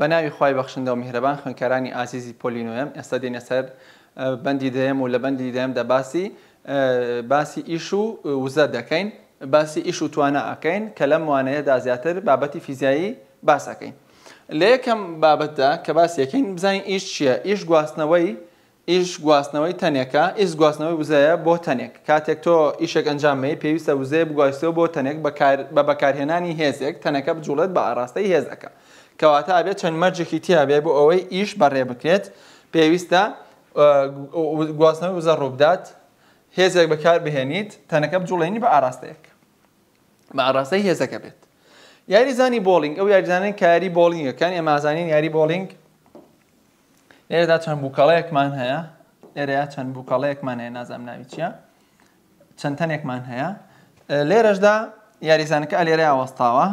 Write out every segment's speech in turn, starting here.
بە ناوی خی بەخشندە و میهرەبان خوێنکارانی ئازیزی پۆلینۆم ئێستا دێنە سەر بەندی دەم و لە بەندی دەم دەباسی باسی ئیش و وزە دەکەین باسی ئیش و توانە ئەکەین کە لەم وانەیەدا زیاتر بابەتی فیزیایی باسەکەین لە یەکەم بابەتدا کە باس یەکەین بزانین ئیش چییە ئیش گواستنەوەی ئیش گواستنەوەی تەنێکە ئیش گواستنەوەی وزەیە بۆ تەنێک کاتێک تۆ ئیشێک ئەنجامەی پێویستە وزەیە بگواستەوە بۆ تەنێک بە بەکارهێنانی هێزێک تەنەکە بجوڵێت بە ئاراستەی هێزەکە کەواتە ئابێت چەند مەرجێکی تیاابێ بۆ ئەوەی ئیش بەڕێ بکرێت پێویستە گواستنەوەی وزە ڕووبدات هێزێک بەکار بهێنیت تەنەکە بجوڵێنی بە ئاراستەیەک بە ئاراستەی هێزەکە بێت یاریزانی بۆلینگ ئەو یاریزانانی کاری بۆلینگەکان ئێمازانین یاری بۆلینگ لێرەدا چەند بووکەڵەیەکمان هەیە لێرەیە چەند بووکەڵەیەکمان هەیە نازام ناوی چییە چەند تەنێکمان هەیە لێرەشدا یاریزانەکە ئەلێرە ئاوەستاوە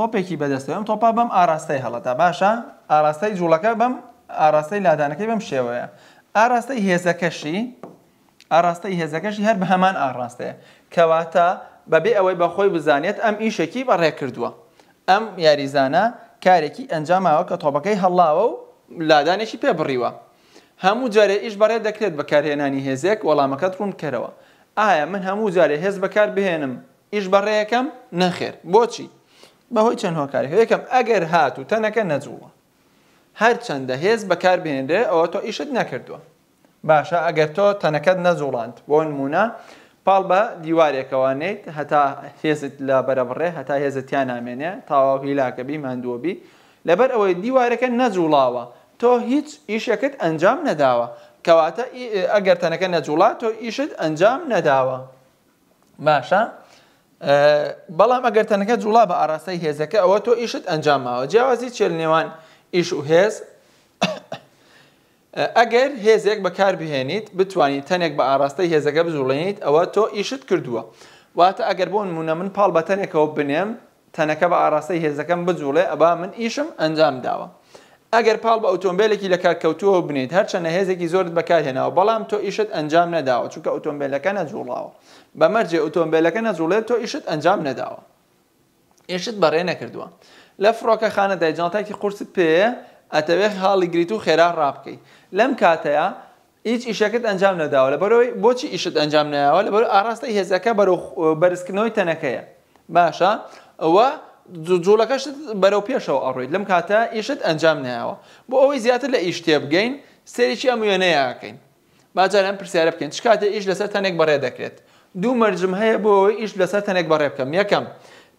تۆپێکی بەدەستەوەم تۆپا بەم ئاراستەی هەڵەتا باشە ئاراستەی جوڵەکە بەم ئاراستەی لادانەکەی بەم شێوەیە ئاراستەی هێزەکەشی ئاراستەی هێزەکەشی هەر بە هەمان ئاراستەیە کەواتە بەبێ ئەوەی بەخۆی بزانێت ئەم ئیشێکی بەڕێ کردووە ئەم یاریزانە کارێکی ئەنجاماوە کە تۆپەکەی هەڵاوە و لادانێکی پێ بڕیوە هەموو جارێ ئیش بەڕێ دەکرێت بەکارهێنانی هێزێک وەڵامەکەت ڕوون کەرەوە ئایا من هەموو جارێ هێز بەکار بهێنم ئیش بەڕێیەکەم نەخێر بۆچی بەهۆی چەند هۆکارێک یەکەم ئەگەر هات و تەنەکە نەجووە هەر چەندە هێز بەکاربێنرێ ئەوە تۆ ئیشت نەکردووە باشە ئەگەر تۆ تەنەکەت نەزوڵاند بۆ نمونە پاڵ بە دیوارێکەوانێت هەتا هێزت لە بەرەبڕێ هەتا هێزتیان نامێنێ تاواو هیلاکەبی مادووەبی لەبەر ئەوەی دیوارەکە نەجوڵاوە تۆ هیچ ئیشەکەت ئەنجام نەداوە کەواتە ئەگەر تەنەکە نەجوڵات تۆ ئیشت ئەنجام نەداوە باشە؟ بەڵام ئەگەر تەنەکە جوڵا بە ئاراسای هێزەکە ئەوە تۆ ئیشت ئەنجاماوە جیاوازی چێل نێوان ئیش و هێز ئەگەر هێزێک بەکار بهێنیت بتوانیت تەنێک بە ئاراستەی هێزەکە بزوڵێنیت ئەوە تۆ ئیشت کردووە واتە ئەگەر بۆن مونە من پاڵ بە تەنێکەوە بنێم تەنەکە بە ئاراستەی هێزەکەم بجوڵێ ئەبا من ئیشم ئەنجام داوە ئەگەر پاڵ بە ئۆتۆمبیلێکی لە کارکەوتووە بنیت هەرچەندە هێزێکی زۆرت بەکارهێناوە بەڵام تۆ ئیشت ئەنجام نەداوە چونکە ئۆتۆمبیلەکە نەجوڵاوە بەمەرجێ ئۆتۆمبیلەکە نەجوڵێت تۆ ئیشت ئەنجام نەداوە ئێشت بەڕێ نەکردووە لە فڕۆکەخانە دایجانتاکی قورست پێ ئەتەوێ هاڵی گریت و خێرا ڕابکەی لەم کاتەیە هیچ ئیشەکەت ئەنجام نەداوە لە بەرەوەی بۆچی ئیشت ئەنجام نەوە لە بەر ئاراستە هێزەکە بەرزکردنەوەی تەنەکەیە باشە ئەوە جوڵەکەش بەرەو پێشەوە ئەڕۆیت لەم کاتە ئیشت ئەنجام نایەوە بۆ ئەوەی زیاتر لە ئیشتێ بگەین سێریی ئەم وێنەیەکەین باجار ئەم پرسیارە بکەین چ کاتە ئیش لەسەر تەنێک بەڕێ دەکرێت دوو مەرجم هەیە بۆ ئەوەی ئیش لەسەر تەنێک بەڕێ بکەم یەکەم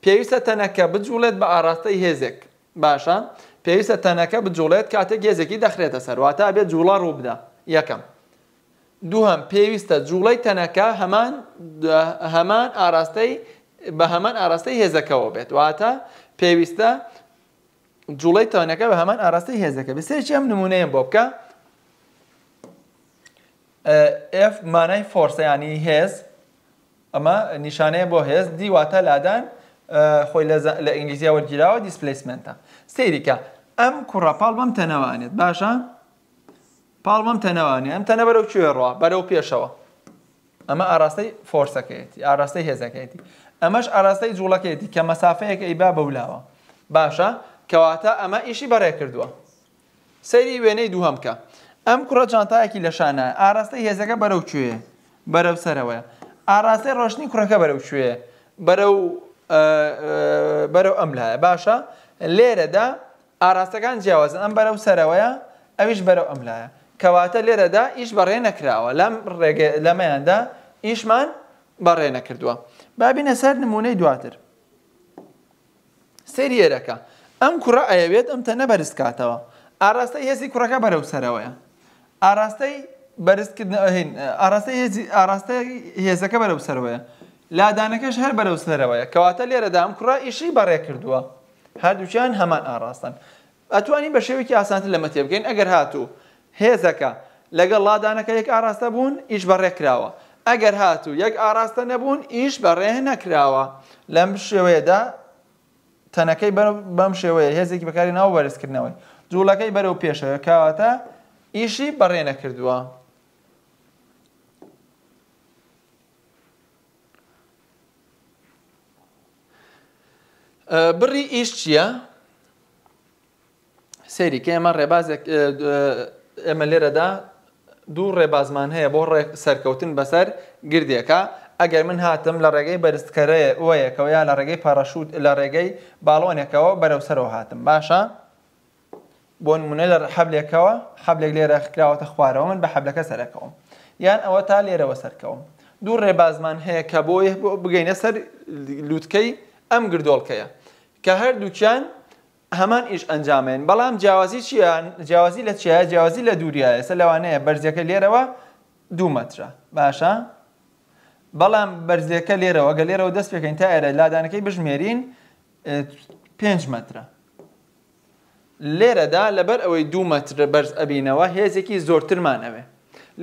پێویستە تەنەکە بجوڵێت بە ئاراستەی هێزێک باشە پێویستە تەنەکە بجوڵێت کاتێک هێزێکی دەخرێتە سەرواتە بێت جوڵە ڕووبدا یەکەم دووهم پێویستە جوڵەی تەنەکە هەمان هەمان ئاراستەی بە هەمان ئاراستەی هێزەکەەوە بێت واتە پێویستە جوڵی تەوانەکە بە هەمان ئاراستەی هێزەکە بسێکی ئەم نمونەیە بۆ بکە F مانای فۆرسەیانی هێز ئەمە نیشانەیە بۆ هێز دیواتە لادان خۆی لە ئینگلیزیە وەرگیراوە دیسپلیسمنتە سەیریکە ئەم کوڕە پاڵبم تەنەوانێت باشە پاڵمەم تەنەوانێت ئەم تەنە بەرەو کوێ ڕوا بەرەو پێشەوە ئەمە ئاراستەی فۆرسەکەیەتی ئاراستەی هێزەکەیەتی ئەمەش ئاراستەی جوڵەکەیەتی کە مەسافەیەک ئەیبا بەولاوە باشە کەواتە ئەمە ئیشی بەڕێ کردووە سەیری وێنەی دووهەم کە ئەم کوڕە چانتایەکی لەشانە ئاراستەی هێزەکە بەرەو کوێ بەرەو سەرەوەە ئاراستەی ڕۆشنی کوڕەکە بەرەو کوێ بەرەو بەرەو ئەم لایە باشە لێرەدا ئاراستەکان جیاوازن ئەم بەرەو سەرەوەیە ئەویش بەرەو ئەم لایە کەواتە لێرەدا ئیش بەڕێ نەکراوە لەم ڕێگە لەمەیاندا ئیشمان بەڕێ نەکردووە. بابینە سەر نمونەی دواتر سریێرەکە ئەم کوڕە ئەیەوێت ئەمتە نەبەرز کاتەوە ئاراستەی هێزی کوڕەکە بەرەو سەرەوەیە ئاراستەی بەرزکردنهین ئاراستە ئاراستە هێزەکە بەرەو سەرەوەیە لادانەکەش هەر بەرەو سەرەوەیە کەواتە لێرەدام کوڕە ئیشی بەڕێ کردووە هەردووچیان هەمان ئاراستن ئەتوانی بە شێوێکی ئاسانتر لەمە تێبگەین ئەگەر هاتوو هێزەکە لەگەڵ لادانەکە یەک ئاراستە بوون ئیش بەڕێکراوە ئەگەر هاتوو یەک ئاراستە نەبوون ئیش بەڕێ نەکراوە لەم شێوەیەدا تەنەکەی بەم شێوەیە هێزێکی بەکاری ناو بەرزکردنەوەی جوڵەکەی بەرەو پێشەوە کاواتە ئیشی بەڕێ نەکردووە. بڕی ئیش چییە؟ سەیری کە ئێمە ڕێبازێک ئێمە لێرەدا دوو ڕێبازمان هەیە بۆ سەرکەوتن بەسەر گردێکە ئەگەر من هاتم لە ڕێگەی بەرزکەرەیە وەیەکەوە یا لە ڕێگەی پارەشوت لە ڕێگەی باڵۆنێکەوە بەرەوسەرەوە هاتم باشە بۆ نمونە لە حەبلێکەوە حەبلێک لێرە خراوەتە خوارەوە من بە حەبلەکە سەرەکەوم یان ئەوە تا لێرەوە سەرکەوم دوو ڕێبازمان هەیە کە بۆ بگەینە سەر لووتکەی ئەم گردۆڵکەیە کە هەردووچیان هەمان ئیش ئەنجامێن بەڵام جیاوازی چیان جیاوازی لە چیە جیاوازی لە دووریایە ئێستا لەوانەیە بەرزەکە لێرەوە دوو مەترە باشە بەڵام بەرزەکە لێرەوە گە لێرەوە دەست پێکەین تا ئێرە لادانەکەی بژمێرین پێ مەترە لێرەدا لەبەر ئەوەی دوو مەتر بەرز ئەبینەوە هێزێکی زۆرترمانەوێ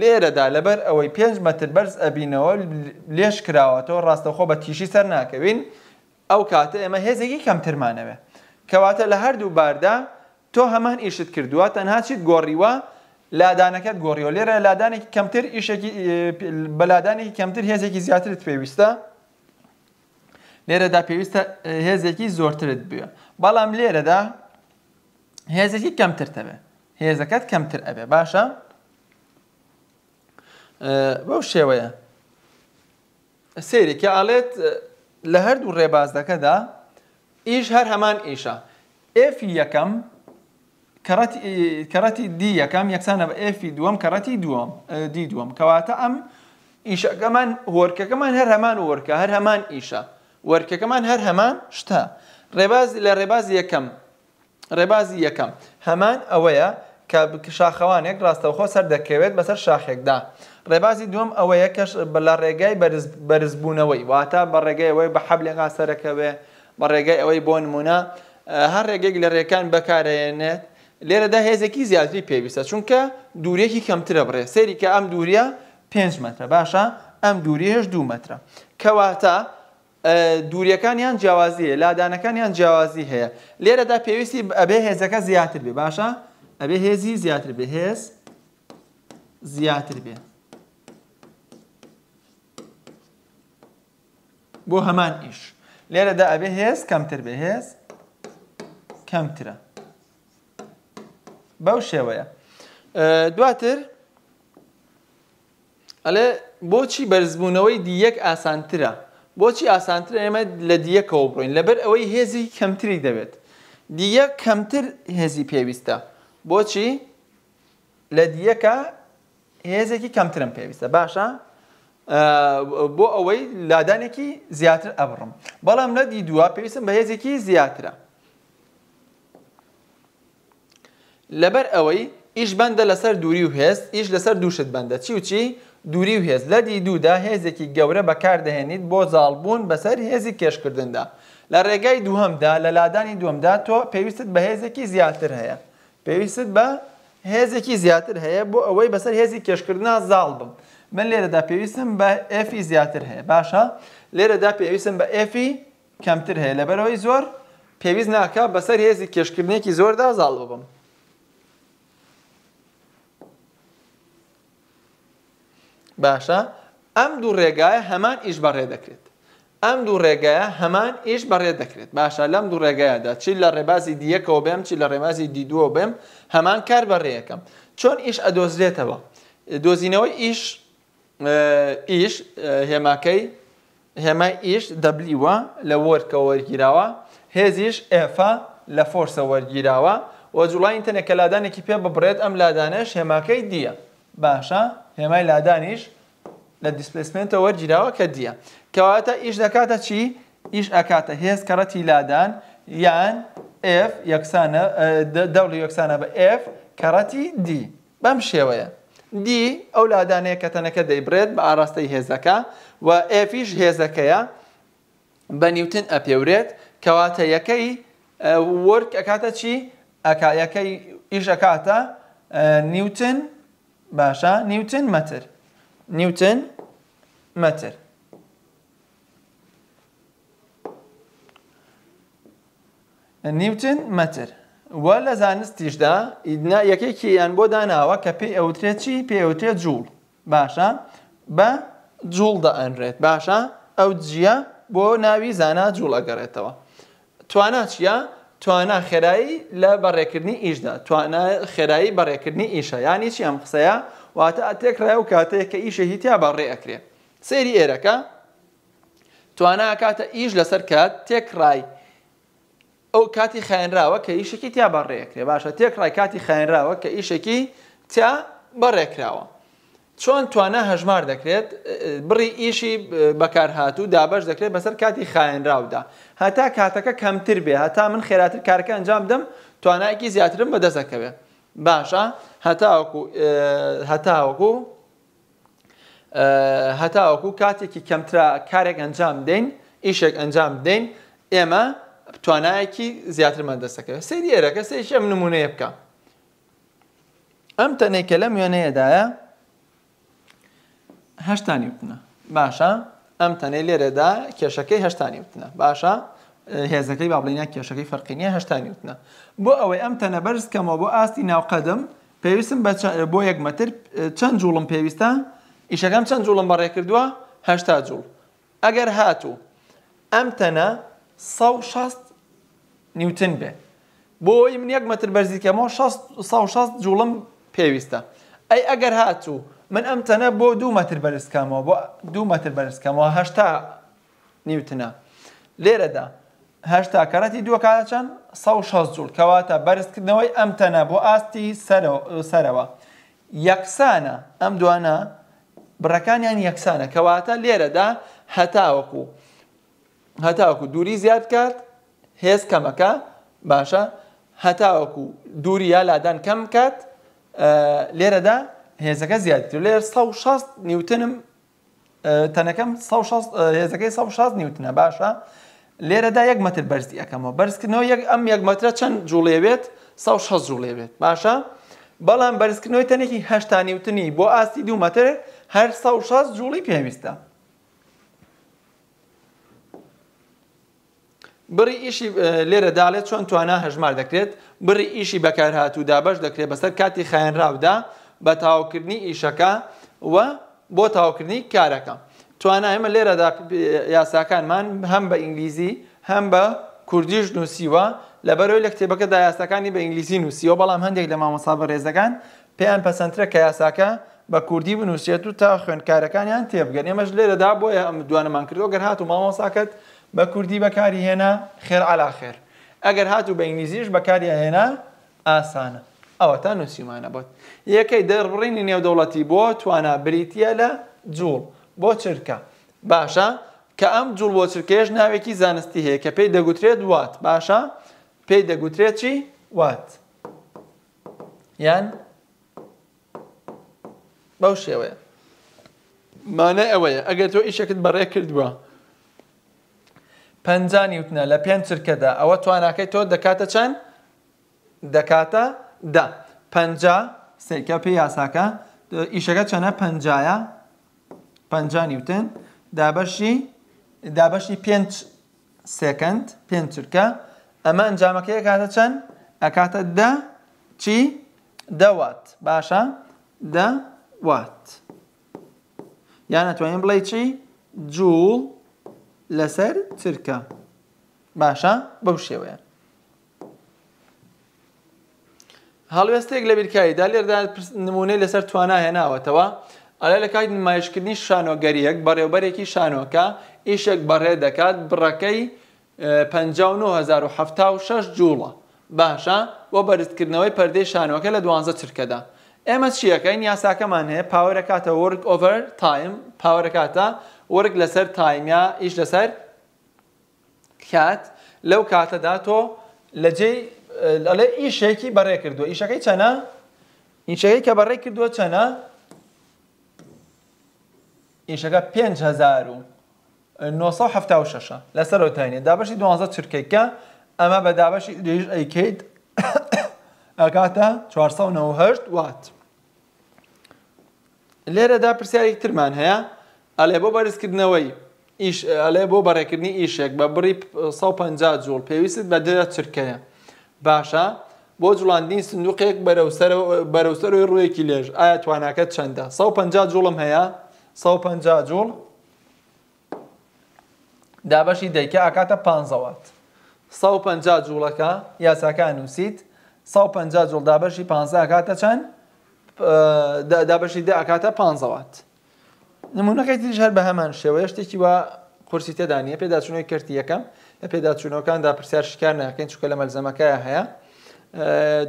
لێرەدا لەبەر ئەوەی پێ مەتر بەرز ئەبینەوە لێش کراوەتەوە ڕاستەخۆ بە تیشی سەر ناکەوین ئەو کاتە ئێمە هێزێکی کەمترمانەوێت کەواتە لە هەردوو باردا تۆ هەمان ئیشت کردووە تەنها چیت گۆڕیوە لادانەکەت گۆڕیۆ لێرە لادانێکی کەمتر ئیشێکی بەلادانێکی کەمتر هێزێکی زیاترت پێویستە لێرەدا پێویستە هێزێکی زۆرترت بێ بەڵام لێرەدا هێزێکی کەمتر تەبێ هێزەکەت کەمتر ئەبێ باشە بەو شێوەیە سێرێکی ئاڵێت لە هەردوو ڕێبازەکەدا ئیش هەر هەمان ئیشە F یەکەم کەڕەتی دی یەکەم یەکسانە بە ئفی دووەم کەڕەتی دووەم دی دووەم کەواتە ئەم ئیشەکەمان هۆرکەکەمان هەر هەمان وەرکە هەر هەمان ئیشە وەرکەکەمان هەر هەمان شتە ڕێباز لە ڕێبازی یەکەم ڕێبازی یەکەم هەمان ئەوەیە کە شاخەوانێک ڕاستەوخۆ سەر دەکەوێت بەسەر شاخێکدا ڕێبازی دوم ئەوەیە کەش لە ڕێگای بەرزبوونەوەی واتە بە ڕێگەی ئەوەی بە حەبلێکا سەرەکەوێ بە ڕێگای ئەوەی بۆ نمونە هەر ڕێگەێک لە ڕێکان بەکارێنێت لێرەدا هێزێکی زیاتری پێویستە چونکە دوورێکی کەمترە بڕێ سەیری کە ئەم دوورە 5 مترە باشە ئەم دووریێش دو مترە کەواتە دووریەکانیان جیاوازیە لادانەکانیان جیاوازی هەیە لێرەدا پێویستی ئەبێ هێزەکە زیاتر بێ باشە ئەبێ هێزی زیاتر بێ هێز زیاتر بێ بۆ هەمان ئیش. لێرەدا ئەبێ هێز کەمتر بێ هێز کەمترە بەو شێوەیە دواتر ئەلێ بۆچی بەرزبوونەوەی دیەک ئاسانترە بۆچی ئاسانتر ئێمە لە دیەکەوە بڕۆین لەبەر ئەوەی هێزی کەمتری دەبێت دیە کەمتر هێزی پێویستە بۆچی لە دیەکە هێزێکی کەمترم پێویستە باشە؟ بۆ ئەوەی لادانێکی زیاتر ئەبڕم بەڵام نەدی دووە پێویستم بە هێزێکی زیاترە لەبەر ئەوەی ئیش بەندە لەسەر دووری و هێز ئیش لەسەر دووشت بەندە چی و چی دووری و هێز لەدی دوودا هێزێکی گەورە بەکاردەهێنیت بۆ زاڵبوون بەسەر هێزی کێشکردندا لە ڕێگای دووهمدا لە لادانی دووەمدا تۆ پێویستت بە هێزێکی زیاتر هەیە پێویستت بە هێزێکی زیاتر هەیە بۆ ئەوەی بەسەر هێزی کێشکردنا زاڵ بم. من لێرەدا پێویستم بە ئفی زیاتر هەیە باشە لێرەدا پێویستم بە ئفی کەمتر هەیە لەبەرەوەی زۆر پێویست ناکە بەسەر هێزی کێشکردنێکی زۆردا زاڵ ببم. باشە ئەم دوو ڕێگایە هەمان ئیش بەڕێ دەکرێت. ئەم دوو ڕێگایە هەمان ئیش بەڕێ دەکرێت باشە لەم دوو ڕێگایەدا چی لە ڕێبازی دیەکەەوە بێم چی لە ڕێمازی دیدووە بێم هەمان کار بەڕێیەکەم چۆن ئیش ئەدۆزرێتەوە دۆزینەوەی ئیش ئیش هێماکەی هێمای ئیش دەبلیوە لە وەرکە وەرگیراوە هێزیش ئێفا لە فۆرسە وەرگیراوە وە جوڵای تەنێکە لادانێکی پێ ببڕێت ئەم لادانەش هێماکەی دییە باشە هێمای لادانیش لە دیسپلیسمنتە وەرگیراوە کە دییە کەواتە ئیش دەکاتە چی ئیش ئەکاتە هێز کەڕەتی لادان یان F یەکسانە دەوڵی یەکسانە بە F کەڕەتی دی بەم شێوەیە دی ئەو لادانەیە کە تەنەکە دەیبرێت بە ئاراستەی هێزەکە و ئێفیش هێزەکەیە بە نیوتن ئەپێورێت کەواتە یەکەی وەرک ئەکاتە چی ئەکایەکەی ئیشەکاتە نیوتن باشە نیوتن مەتر نیوتن مەتر. نیوتن مەتر وە لە زانستیشدا ئیدنا یەکێکیان بۆ داناوە کە پێی ئەوترێت چی پێوترێت جوول باشە بە جوول دەئەنرێت باشە ئەو جیە بۆ ناوی زانا جوول ئەگەڕێتەوە توانە چیە؟ توانە خێرایی لە بەڕێکردنی ئیشدا توانە خێرایی بەڕێکردنی ئیشە یانی چی ئەم قسەیە واتە ئەتێکڕای و کاتەیە کە ئیشە هیتیا بەڕێ ئەکرێ سێری ئێرەکە توانە کاتە ئیش لەسەر کات تێکڕای ئەو کاتی خاێنراوە کە ئیشێکی تیا بەڕێکرێ باشە تێکڕای کاتی خاێنراوە کە ئیشێکی تیا بەڕێکراوە چۆن توانە هەژمار دەکرێت بڕی ئیشی بەکارهات و دابش دەکرێت بەسەر کاتی خاێنراودا هەتا کاتەکە کەمتر بێ هەتا من خێراتر کارەکە ئەنجام دەم توانایکی زیاترم بەدەستەکەوێ باشە هەتاوەکو هەتاوەکو هەتاوەکو کاتێکی کەمترا کارێک ئەنجام دێن ئیشێک ئەنجام دێن ئێمە توانایەکی زیاترمان دەستەکە سری ئێرەکە سێش ئەم نمونەیە بکە ئەم تەنێکە لەم وێنەیەدایە هەشتانی بتنە باشە ئەم تەنەی لێرەدا کێشەکەی هەشتانی بتنە باشە هێزەکەی بابلینە کێشەکەی فەرقینیە هەشتانی وتنە بۆ ئەوەی ئەم تەنە بەرزکەمەوە بۆ ئاستی ناوقەدەم پێویستم بۆ یەکمەتر چەند جوڵم پێویستە ئیشەکەم چەند جوڵم بەڕێ کردووە هشتا جوڵ ئەگەر هاتوو ئەم تەنە 1600 نیوتن بێ بۆی من یەک مەتر بەرزیکەمەوە 1600 جوڵم پێویستە ئەی ئەگەر هاتوو من ئەم تەنە بۆ دو مەتر بەرزکەمەوە بۆ دو مەتر بەرزکەمەوە هەشتا نیوتنە لێرەدا هەشتا کەڕەتی دووە کاتچەند 1600 جوول کەواتە بەرزکردنەوەی ئەم تەنە بۆ ئاستی سەرەوە یەکسانە ئەم دوانە بڕەکانیان یەکسانە کەواتە لێرەدا هەتاوەکو هەتاوەکو دووری زیاد کات هێز کەمەکە باشە هەتاوەکو دووری یا لادان کەم کات لێرەدا هێزەکە زیاتر لێر 16 نیوتنم تەنەکەم هێزەکەی 16 نیوتنە باشە لێرەدا یەک مەتر بەرزی ئەەکەمەوە بەرزکردنەوە یەک ئەم یەک مەترە چەند جوڵێوێت 16 جوڵێوێت باشە بەڵام بەرزکردنەوەی تەنێکی هەشتا نیوتنی بۆ ئاستی دوو مەتر هەر 16 جوڵی پێویستە بڕی ئیشی لێرە داڵێت چۆن توانە هەژمار دەکرێت بڕی ئیشی بەکار هاتوو دابش دەکرێت بەسەر کاتی خایەنراودا بە تاوکردنی ئیشەکە وە بۆ تاوکردنی کارەکە توانە ئێمە لێرەدا یاساکانمان هەم بە ئینگلیزی هەم بە کوردیش نووسیوە لەبەرەوەی لە کتێبەکەدا یاساکانی بە ئینگلیزی نووسیەوە بەڵام هەندێک لە مامەسابە ڕێزەکان پێیان پەسەنترە کە یاساکە بە کوردی بنووسێت و تا خوێندکارەکانیان تێبگەن ئێمەش لێرەدا بۆیە ئەم دوانەمان کردەوە گەر هات و مامۆساکەت بە کوردی بەکاری هێنا خێر علا خێر ئەگەر هاتو بە ئینگلیزیش بەکاری هێنا ئاسانە ئەوە تا نووسیمانە بۆت یەکەی دەربڕینی نێودەوڵەتی بۆ توانە بریتە لە جوڵ بۆ چرکە باشە کە ئەم جوڵ بۆ چرکێش ناوێکی زانستی هەیە کە پێی دەگوترێت وات باشە پێی دەگوترێت چی وات یان بەو شێوەیە مانە ئەوەیە ئەگەر تۆ ئیشەکەت بەڕێ کردووە پەنجانی وتنە لە پێنج چرکەدا ئەوە تواناکەی تۆ دەکاتە چەند دەکاتە دا پنج سێکە پێی یاساکە ئیشەکە چەنە پنجایە پنجانی وتن دابەشی دابەشی پێنج سێکەند پێنج چرکە ئەمە ئەنجامەکە ئەکاتە چەند ئەکاتە دە چی دەوات باشە دەوات یان ئەتوانین بڵێ چی جوول لەسەر چرکە باشە بەو شێوەیە هەڵوێستێک لە بیرکاییدا لێردا نمونەی لەسەر توانە هێناوەتەوە ئەلە لە کای نمایشکردنی شانۆگەریەک بەڕێوبەرێکی شانۆکە ئیشێک بەڕێ دەکات بڕەکەی 1970 جوڵە باشە بۆ بەرزکردنەوەی پەردەی شانۆکە لە دوانزە چرکەدا ئێمە چیەکەین یاساکەمان هەیە پاوەرەکاتە ورک ئۆڤەر تایم پاوەرەکاتە وەرگ لەسەر تایمیا ئیش لەسەر کات لەو کاتەدا تۆ لە جێ لەڵێ ئیشێکی بەڕێ کردووە ئیشەکەی چەنە ئیشەکەی کە بەڕێ کردووە چەنە ئیشەکە 1976 لەسەر ئۆتانیە دابەشی 12 چرکێکە ئەمە بە دابەشی درێژ ئەیکیت ئەکاتە 498 وات. لێرەدا پرسیارێک ترمان هەیە ئەلێ بۆ بەرزکردنەوەی ئەلێ بۆ بەڕێکردنی ئیشێک بە بڕی 150 جوول پێویست بە دەدا چرکەیە باشە بۆ جوڵاندین سندوقێک بەرەوسەرەوەی ڕوویەکی لێژ ئایا توانەکە چەندە 150 جوڵم هەیە 150 جوول دابەشی دەیکە ئاکاتە 5وات 150 جوڵەکە یاساکان نووسیت 150 جوڵ دابەشی 15 ئاکاتە چەند دابەشی دە ئاکاتە 5وات نمونونەکەی تریش هەر بە هەمان شێوە شتێکی وا قرسی تێدانە پێداچونەوەی کردی یەکەم لە پێداچوونەکاندا پرسیار شکار ناکەین چکە لە مەلزەمەکەی هەیە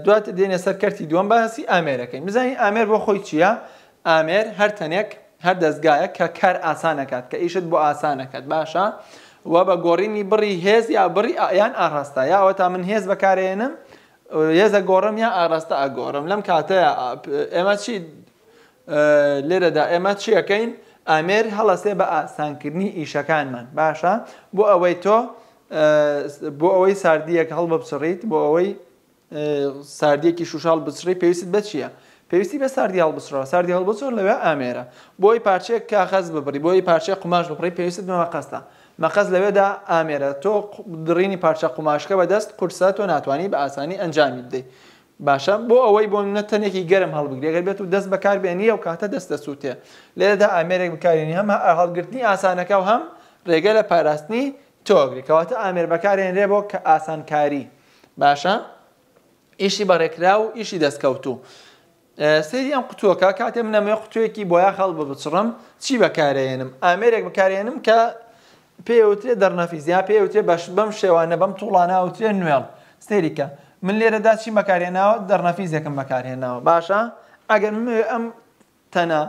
دواتە دێنێ سەر کردی دووەم باسی ئامێرەکەی مزانی ئامێر بۆ خۆی چییە؟ ئامێر هەر تەنێک هەر دەستگایە کە کار ئاسانەکات کە ئیشت بۆ ئاسانەکەت باشە و بە گۆڕینی بڕی هێز یا بڕی یان ئاڕاستا یاوە تا من هێز بەکارێنم هێزە گۆڕم یا ئاڕاستە ئەگۆڕم لەم کاتەیە ئێمە چی لێرەدا ئێمە چیەکەین؟ ئامێر هەڵەسێ بە ئاسانکردنی ئیشەکانمان باشە بۆ ئەوەی تۆ بۆ ئەوەی ساردیەک هەڵ بە بسڕیت بۆ ئەوەی ساردیەکی شوشال بچڕی پێویست بە چییە؟ پێویستی بە ساردی هەڵ بسرەوە ساردی هەڵ بچۆر لەوێ ئامێرە بۆی پارچەیە کاخەز ببری بۆی پارچە قماش بپڕی پێویست بمە قەستە مەخەز لەوێدا ئامێرە تۆ درینی پارچە قماشکە بەدەست قورسە تۆ ناتوانانی بە ئاسانی ئەنجامی بدەیت. باشە بۆ ئەوەی بۆ نەتەنێکی گەرم هەڵبگرێگەر بێت و دەست بەکار بێنی ئەو کاتە دەستە سووتێ لێدا ئامێرێک بکارێنی هەم هەڵگرتنی ئاسانەکە و هەم ڕێگە لە پاراستنی تۆگرێکەوەتە ئامێر بەکارێنرێ بۆ کە ئاسانکاری باشە ئیشی بەڕێکرا و ئیشی دەستکەوتو. سری ئەم قوتووەکە کاتێ منەمێ قوتوێکی بۆیە خەڵ بە بچڕم چی بەکارێنم ئامێرێک بەکارێنم کە پێوترێ دەرنەفیزیا پێوترێ بەش بەم شێوانە بەم توڵانە وترێ نوێڵ سێریکە من لێرەدا چی بەکارێناوە دەرنەفیزێکم بەکارهێناوە باشە ئەگەر ئەم تەنە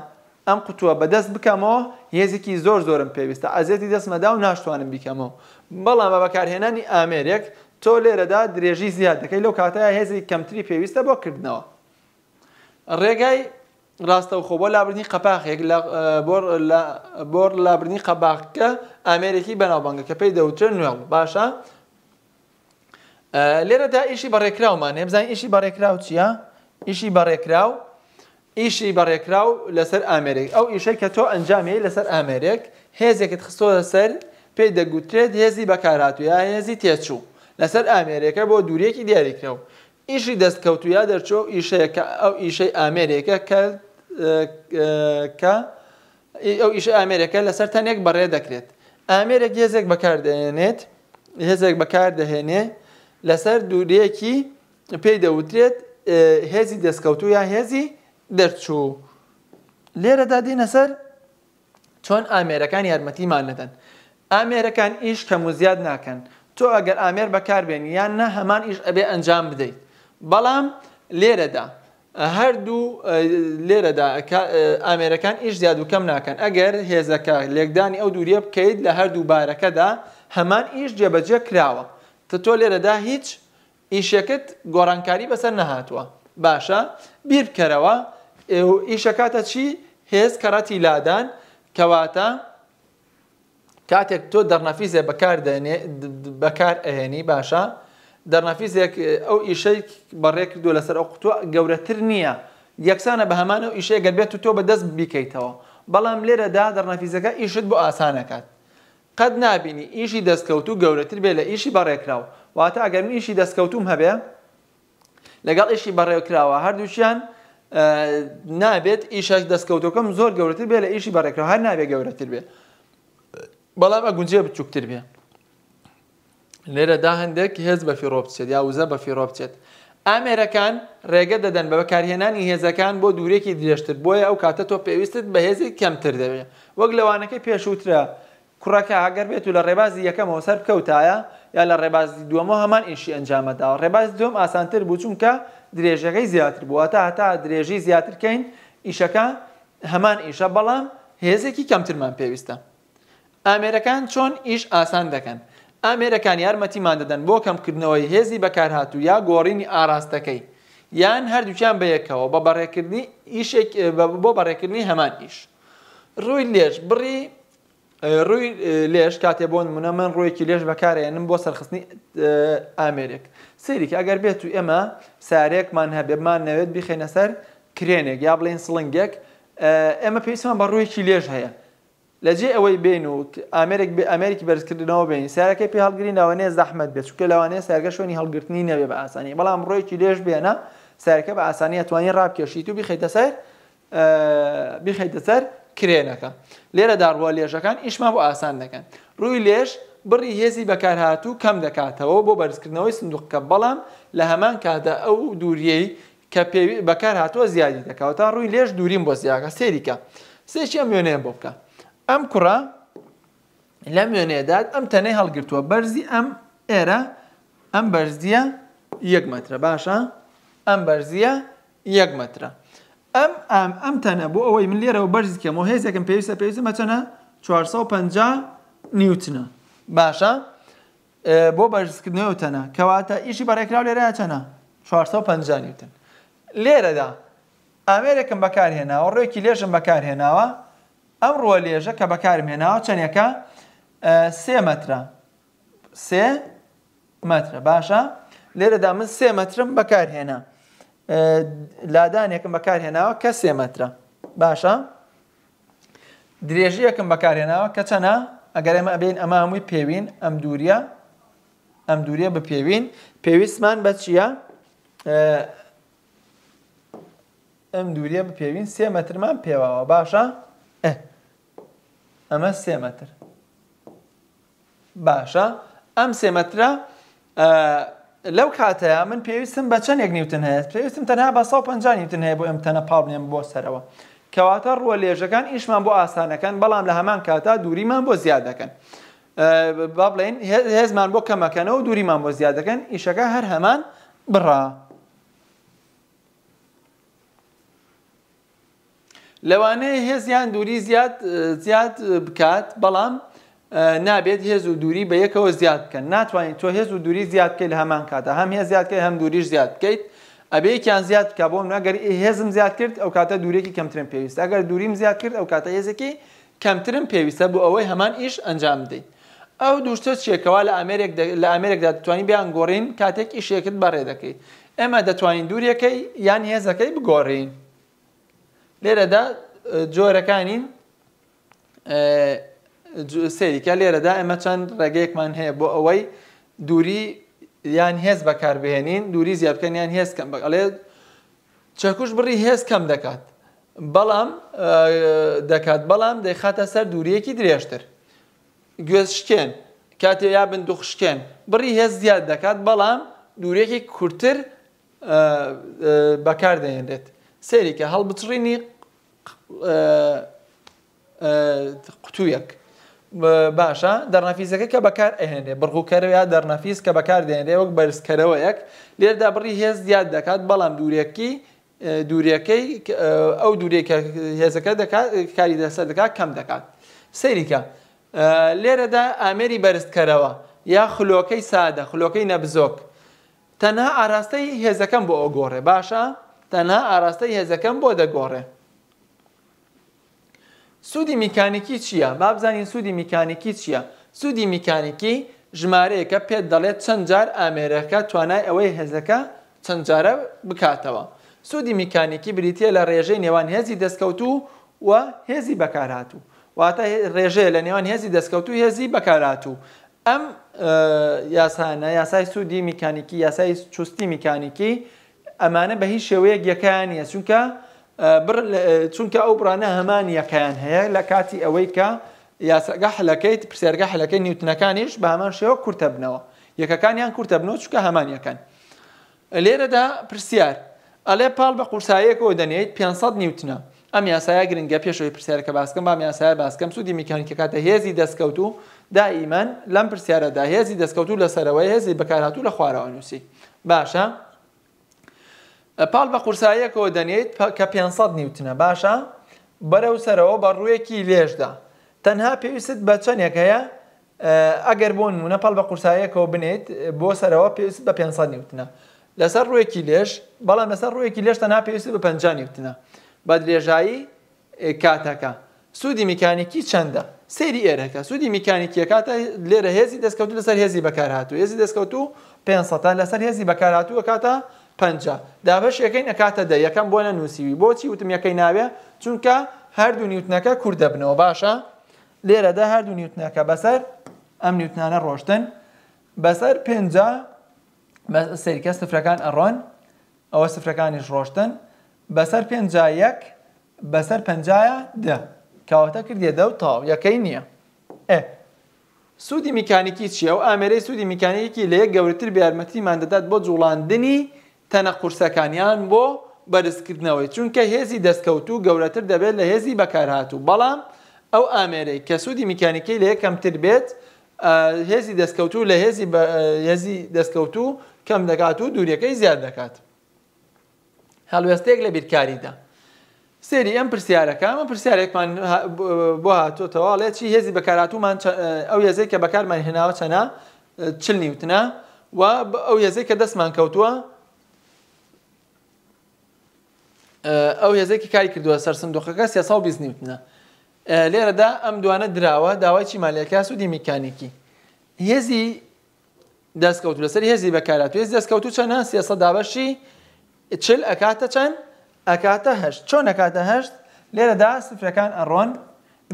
ئەم قوتووە بەدەست بکەمەوە هێزێکی زۆر زۆرم پێویستە ئازێتی دەستمەدا و ناشتوانم بیکەمەوە بەڵام بە بەکارهێنانی ئامێرێک تۆ لێرەدا درێژی زیاد دەکەی لەو کاتەیە هێزی کەمتری پێویستە بۆ کردنەوە ڕێگای ڕاستەوخۆ بۆ لابرنی قەپاخێک بۆر لابرنی قەباخکە ئامێرێکی بەناوبانگەکە پێی دەوترێن نوێڵ باشە لێرەدا ئیشی بەڕێکراومان هێبزان ئیشی بەڕێکراو چییە؟ ئیشی بەڕێکراو ئیشی بەڕێکراو لەسەر ئامریک ئەو ئیشەی کە تۆ ئەنجامی لەسەر ئامریک هێزێکت خستۆ لەسەر پێی دەگوترێت هێزی بەکارهاتووە هێزی تێچوو لەسەر ئامریکە بۆ دوورێکی دیاریکراو ئیشی دەستکەوتویا دەرچۆ ئیشەیەەکە ئەو ئیشەی ئامریکە کە کە ئەو ئیشە ئامریکە لەسەر تەنێک بەڕێ دەکرێت ئامرێک هێزێک بەکاردەێنێت هێزێک بەکاردەهێنێت لەسەر دوورەیەکی پێی دەوترێت هێزی دەستکەوتو یا هێزی دەرچوو لێرەدا دێنە سەر چۆن ئامێرەکان یارمەتیمان نەدەن ئامێرەکان ئیش کەم و زیاد ناکەن تۆ ئەگەر ئامێر بەکاربێن یان نە هەمان ئیش ئەبێ ئەنجام بدەیت بەڵام لێرەدا هەردوو لێرەدا ئامێرەکان ئیش زیاد و کەم ناکەن ئەگەر هێزەکە لێکدانی ئەو دووریە بکەیت لە هەردوو بارەکەدا هەمان ئیش جێبەجێ کراوە تە تۆ لێرەدا هیچ ئیشەکەت گۆڕانکاری بەسەر نەهاتووە باشە بیر بکەرەوە ئیشەکاتە چی هێز کەڕەتی لادان کەواتە کاتێک تۆ دەرنەفیزێ بەکار بەکار ئەهێنی باشە دەرنەفیزێک ئەو ئیشەی بەڕێ کردو لەسەر ئەو قوتووە گەورەتر نییە یەکسانە بە هەمان ئەو ئیشەیە گەبێت و تۆ بەدەست بیکەیتەوە بەڵام لێرەدا دەرنەفیزەکە ئیشت بۆ ئاسانەکات قەت نبینی ئیشی دەستکەوتو گەورەتر بێ لە ئیشی بەڕێکراوە واتە ئەگەر ئیشی دەستکەوتوم هەبێ لەگەڵ ئیشی بەڕێکراوە هەردووچیان نابێت ئیشش دەستکەوتەکەم زۆر گەورەتر بێ لە ئیشی بەڕێکراوە هەر نابێ گەورەتر بێ بەڵام ئەگونجێ بچووکتر بێ لێرەدا هەندێک هێز بە فیڕۆ بچێت یا وزە بە فیڕۆ بچێت ئامێرەکان ڕێگە دەدەن بە بەکارهێنانی هێزەکان بۆ دوورێکی درێژتر بۆیە ئەو کاتە تۆ پێویستت بە هێزی کەمتر دەوێت وەک لەوانەکە پێشوترە کوڕەکە ئەگەر بێت و لە ڕێبازی یەکەمەوە سەر کەوتایە یا لە ڕێبازی دووەمە هەمان ئینشی ئەنجامەداوە ڕێباز دوم ئاسانتر بوو چونکە درێژەکەی زیاتر بووە تا هەتا درێژی زیاترکەین ئیشەکە هەمان ئیشە بەڵام هێزێکی کەمترمان پێویستە ئامێرەکان چۆن ئیش ئاسان دەکەن ئامێرەکان یارمەتیمان دەدەن بۆ کەمکردنەوەی هێزی بەکارهاتوو یا گۆڕینی ئاراستەکەی یان هەردووچیان بەیەکەوە بە بەڕێکردنی ئیشێک بۆ بەڕێکردنی هەمان ئیش ڕووی لێش بڕی ڕووی لێش کاتێ بۆن منە من ڕوویەکی لێش بەکارێنم بۆ سەرخستنی ئامرێک سەیرێک ئەگەر بێت و ئێمە سارێکمان هەبێمان نەوێت بخێنە سەر کرێنێک یا بڵێن سڵنگێک ئێمە پێویستمان بە ڕوویەکی لێژ هەیە لەجێ ئەوەی بین و ئامرێک بە ئەمریکی بەرزکردنەوە بین سارەکەی پێ هەڵگرین لەوانێ زەحمت بێت چکە لەوانەیە سارگە شوێنی هەڵگرتنی نەبێ بە ئاسانی بەڵام ڕۆیکی لێش بێنە سارەکە بە ئاسانی ئەتوانی ڕابکێشیت و بخیتە سەر بخیتە سەر کرێنەکە لێرە داڕوە لێژەکان ئیشمان بۆ ئاسان دەکەن ڕووی لێش بڕی هێزی بەکارهاتوو کەم دەکاتەوە بۆ بەرزکردنەوەی سندوقکە بەڵام لە هەمان کاتدا ئەو دووریەی کە بەکار هاتووە زیادی دەکەوە تا ڕووی لێش دووریم بۆ زیاکە سێریکە سێکی ئەم وێنەیە بۆ بکە ئەم کوڕ لە وێنێداد ئەم تەنەی هەڵگرتووە بەرزی ئەم ئێرە ئەم بەرزیە یەک مەترە باشە ئەم بەرزیە یەک مەترە ئەم ئەم ئەم تەنە بۆ ئەوەی من لێرەوە بەرزکەم و هێزێکم پێویستە پێویستە مەچەنە 450 نیوتنە باشە بۆ بەرزکردنەوە تەنە کەواتە ئیشی بەڕێکراو لێرە چەنە 450 نیوتن لێرەدا ئامێرێکم بەکارهێناوە ڕێکی لێژم بەکارهێناوە ئەم ڕوە لێژە کە بەکارمێناوە چەندەکە سێ مەترە سێ مەترە باشە لێرەدا من سێ مەترم بەکارهێنا لادانێکم بەکارهێناوە کە سێمەترە باشە درێژیەکم بەکارهێناوە کە چەنا ئەگەر ئەمە ئەبین ئەمە هەمووی پێوین ئەم دوورە ئەم دوورە بە پێوین پێویستمان بە چییە؟ ئەم دوورە بە پێوین سێ مەترمان پێواوە باشە؟ ئەمە سێ مەتر باشە ئەم سێ مەترە لەو کاتەیە من پێویستم بە چەندێک نیوتن هەیە پێویستم تەنها بە 150 نیوتن هەیە بۆ ئەم تەنە پاڵنیم بۆ سەرەوە کەواتە ڕوە لێژەکان ئیشمان بۆ ئاسانەکەن بەڵام لە هەمان کاتا دووریمان بۆ زیادەکەن با بڵێن هێزمان بۆ کەمەکەنەوە و دووریمان بۆ زیادەکەن ئیشەکە هەر هەمان بڕا لەوانەیە هێزیان دووری زیاد زیاد بکات بەڵام نابێت هێز و دووری بە یەکەوە زیاد بکەن ناتوانین تۆ هێز و دووری زیاد بکەیت لە هەمان کاتە هەم هێز زیادکەی هەم دووریش زیاد بکەیت ئەبەیەکیان زیاد بکە بۆم ناگەر هێزم زیاد کرد ئەو کاتە دوورێکی کەمترم پێویست ئەگەر دوریم زیاد کرد ئەو کاتە هێزێکی کەمترم پێویستە بۆ ئەوەی هەمان ئیش ئەنجام بدەیت ئەو دوشتە چێکەوە لە ئەمریک لە ئەمریکدا دەتوانین بیان گۆڕین کاتێک ئیشێکت بەڕێ دەکەیت ئێمە دەتوانین دوورەکەی یان هێزەکەی بگۆڕین لێرەدا جۆرەکانین سێریکە لێرەدا ئێمە چەند ڕێگەیەکمان هەیە بۆ ئەوەی دووری یان هێز بەکاربهێنین دووری زیادکەن یان هێز کەم بەڵێ چەکوش بڕی هێز کەم دەکات بەڵام دەکات بەڵام دەیخاتە سەر دووریەکی درێژتر گوێز شکێن کاتێ یا بن دوخشکێن بڕی هێز زیاد دەکات بەڵام دوورێکی کورتتر بەکار دەێنرێت سێریکە هەڵ بچڕینی قوتوویەک باشە دەرنەفیزەکە کە بەکار ئەهێنێ بڕغوکەرەوە دەرنەفیس کە بەکار دێنێ وەک بەرزکەرەوەیەک لێردا بڕی هێز زیاد دەکات بەڵام دوورێکی دوورەکەی ئەو دوورێکە هێزەکە کاری دەسەر دەکات کەم دەکات. سەیریکە لێرەدا ئامێری بەرزکەرەوە یا خلۆکەی سادە خلۆکەی نەبزۆک تەنها ئاراستەی هێزەکەم بۆ ئۆگۆڕێ باشە تەنها ئاراستەی هێزەکەم بۆ دەگۆڕێ. سوودی میکانیکی چییە؟ با بزانین سوودی میکانیکی چییە؟ سوودی میکانیکی ژمارەیەکە پێت دەڵێت چەند جار ئامێرەکە توانای ئەوەی هێزەکە چەند جارە بکاتەوە. سوودی میکانیکی بریتە لە ڕێژەی نێوان هێزی دەستکەوت و و هێزی بەکارهاتوو. واتە ڕێژەیە لە نێوان هێزی دەستکەوت و هێزی بەکارهاتوو. ئەم یاسانە یاسای سوودی میکانیکی یاسای چستی میکانیکی ئەمانە بە هیچ شێوەیەک یەکەیان یە چونکە، چونکە ئەو برانە هەمان یەکەیان هەیە لە کاتی ئەوەی کە یاسەگە حلەکەیت پرسیێرگە حلەکەی نیوتنەکانیش بە هەمان شێوە کورتە بنەوە یەکەکانیان کورتە بنەوە چکە هەمانیەکەن لێرەدا پرسیار ئەلێ پاڵ بە قورسایەکەوە دەنێیت 500 نیوتنە ئەم یاسایە گرنگگە پێشەوەی پرسیارەکە باسکەم بام یاسایە باسکەم سوودی میکانیکە کاتە هێزی دەستکەوت و دائیمان لەم پرسیارەدا هێزی دەستکەوت و لەسەرەوەی هێزی بەکارهاتوو لە خوارەوە نووسی باشە؟ پاڵ بە قورسایەکەوە دەنێت کە 500 نیوتنە باشە بەرەو سەرەوە بە ڕوویەکی لێشدا تەنها پێویست بە چەندێکەیە ئەگەر بۆن منە پاڵ بە قورسایەکەەوە بنێت بۆ سەرەوە پێویست بە 500 نیوتنە لەسەر ڕوویەکی لێش بەڵام لەسەر ڕوویەکی لێش تەنها پێویست بە 5 نیوتنە بە درێژایی کاتەکە سوودی میکانیکی چەندە سری ئێرەکە سوودی میکانیکیە کاتە لێرە هێزی دەستکەوت لەسەر هێزی بەکارهاتوو هێزی دەستکەوت و 500 لەسەر هێزی بەکارهاتووە کاتە پنج دابش یەکەی نەکاتە دە یەکەم بۆ نە نووسیوی بۆچی وتم یەکەی ناوێ چونکە هەردوو نیوتنەکە کوور دەبنەوە باشە لێرەدا هەردوو نیوتنەکە بەسەر ئەم نیوتنانە ڕۆشتن بەسەر پێنج سەرکە سفرەکان ئەڕۆن ئەوە سفرەکانیش ڕۆشتن بەسەر پێنج یەک بەسەر پنجایە دە کاواتە کردێ دە و تاو یەکەی نییە ئە سوودی میکانیکی چیە و ئامێرەی سوودی میکانیکی لە یەک گەورەتر بە یارمەتیمان دەدات بۆ جوڵاندنی تەنە قورسەکانیان بۆ بەرزکردنەوەی چونکە هێزی دەستکەوتو گەورەتر دەبێت لە هێزی بەکارهاتوو بەڵام ئەو ئامێرەی کە سوودی میکانیکی لە یەکەمتر بێت هێزی دەستکەوتو لە هێزی هێزی دەستکەوتو کەم دەکات و دووریەکەی زیاد دەکات هەڵوێستێک لە بیرکاریدا سێری ئەم پرسیارەکەمە پرسیارێکمان بۆ هاتۆتەواڵێ چی هێزی بەکاراتومان ئەو هێزەی کە بەکارمان هێناوە چەنا چل نیوتە و ئەو هێزەی کە دەستمان کەوتووە ئەو هێزێکی کاری کردووە سەر سندوقەکە سێسا و بیزنیتنە لێرەدا ئەم دوانە دراوە داوای مالیەکە سوودی میکانیکی هێزی دەستکەوت لەسەر هێزی بەکارات هێز دەستکەوت و چەنە سێسە دابەشی چل ئەکاتە چەند ئەکاتە هەشت چۆن ئەکاتە هەشت لێرەدا سفرەکان ئەڕۆن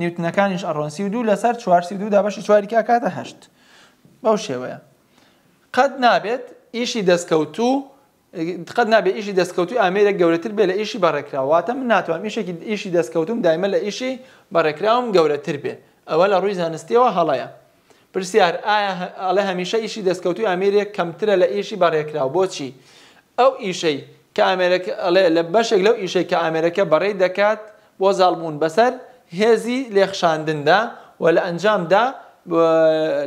نیوتنەکانیش ئەڕۆنسی و دوو لەسەر چوارسی دوو دابەشی چواریکە کاتە هەشت بەو شێوەیە قەت نابێت ئیشی دەستکەوت و قەت نابێ ئیشی دەستکەوتی ئامێرە گەورەتر بێ لە ئیشی بەڕێکراواتە من ناتوان ئیشێکی ئیشی دەستکەوتم دایمە لە ئیشی بەڕێکراوم گەورەتر بێ ئەوە لە ڕووی زانستیەوە هەڵەیە پرسیار ئاڵێ هەمیشە ئیشی دەستکەوتی ئامێرێک کەمترە لە ئیشی بەڕێکراو بۆچی ئەو ئیشەی کە ئامێرەکەڵێ لە بەشێک لەو ئیشەی کە ئامێرەکە بەڕێ دەکات بۆ زالبوون بەسەر هێزی لێخشاندندا و لە ئەنجامدا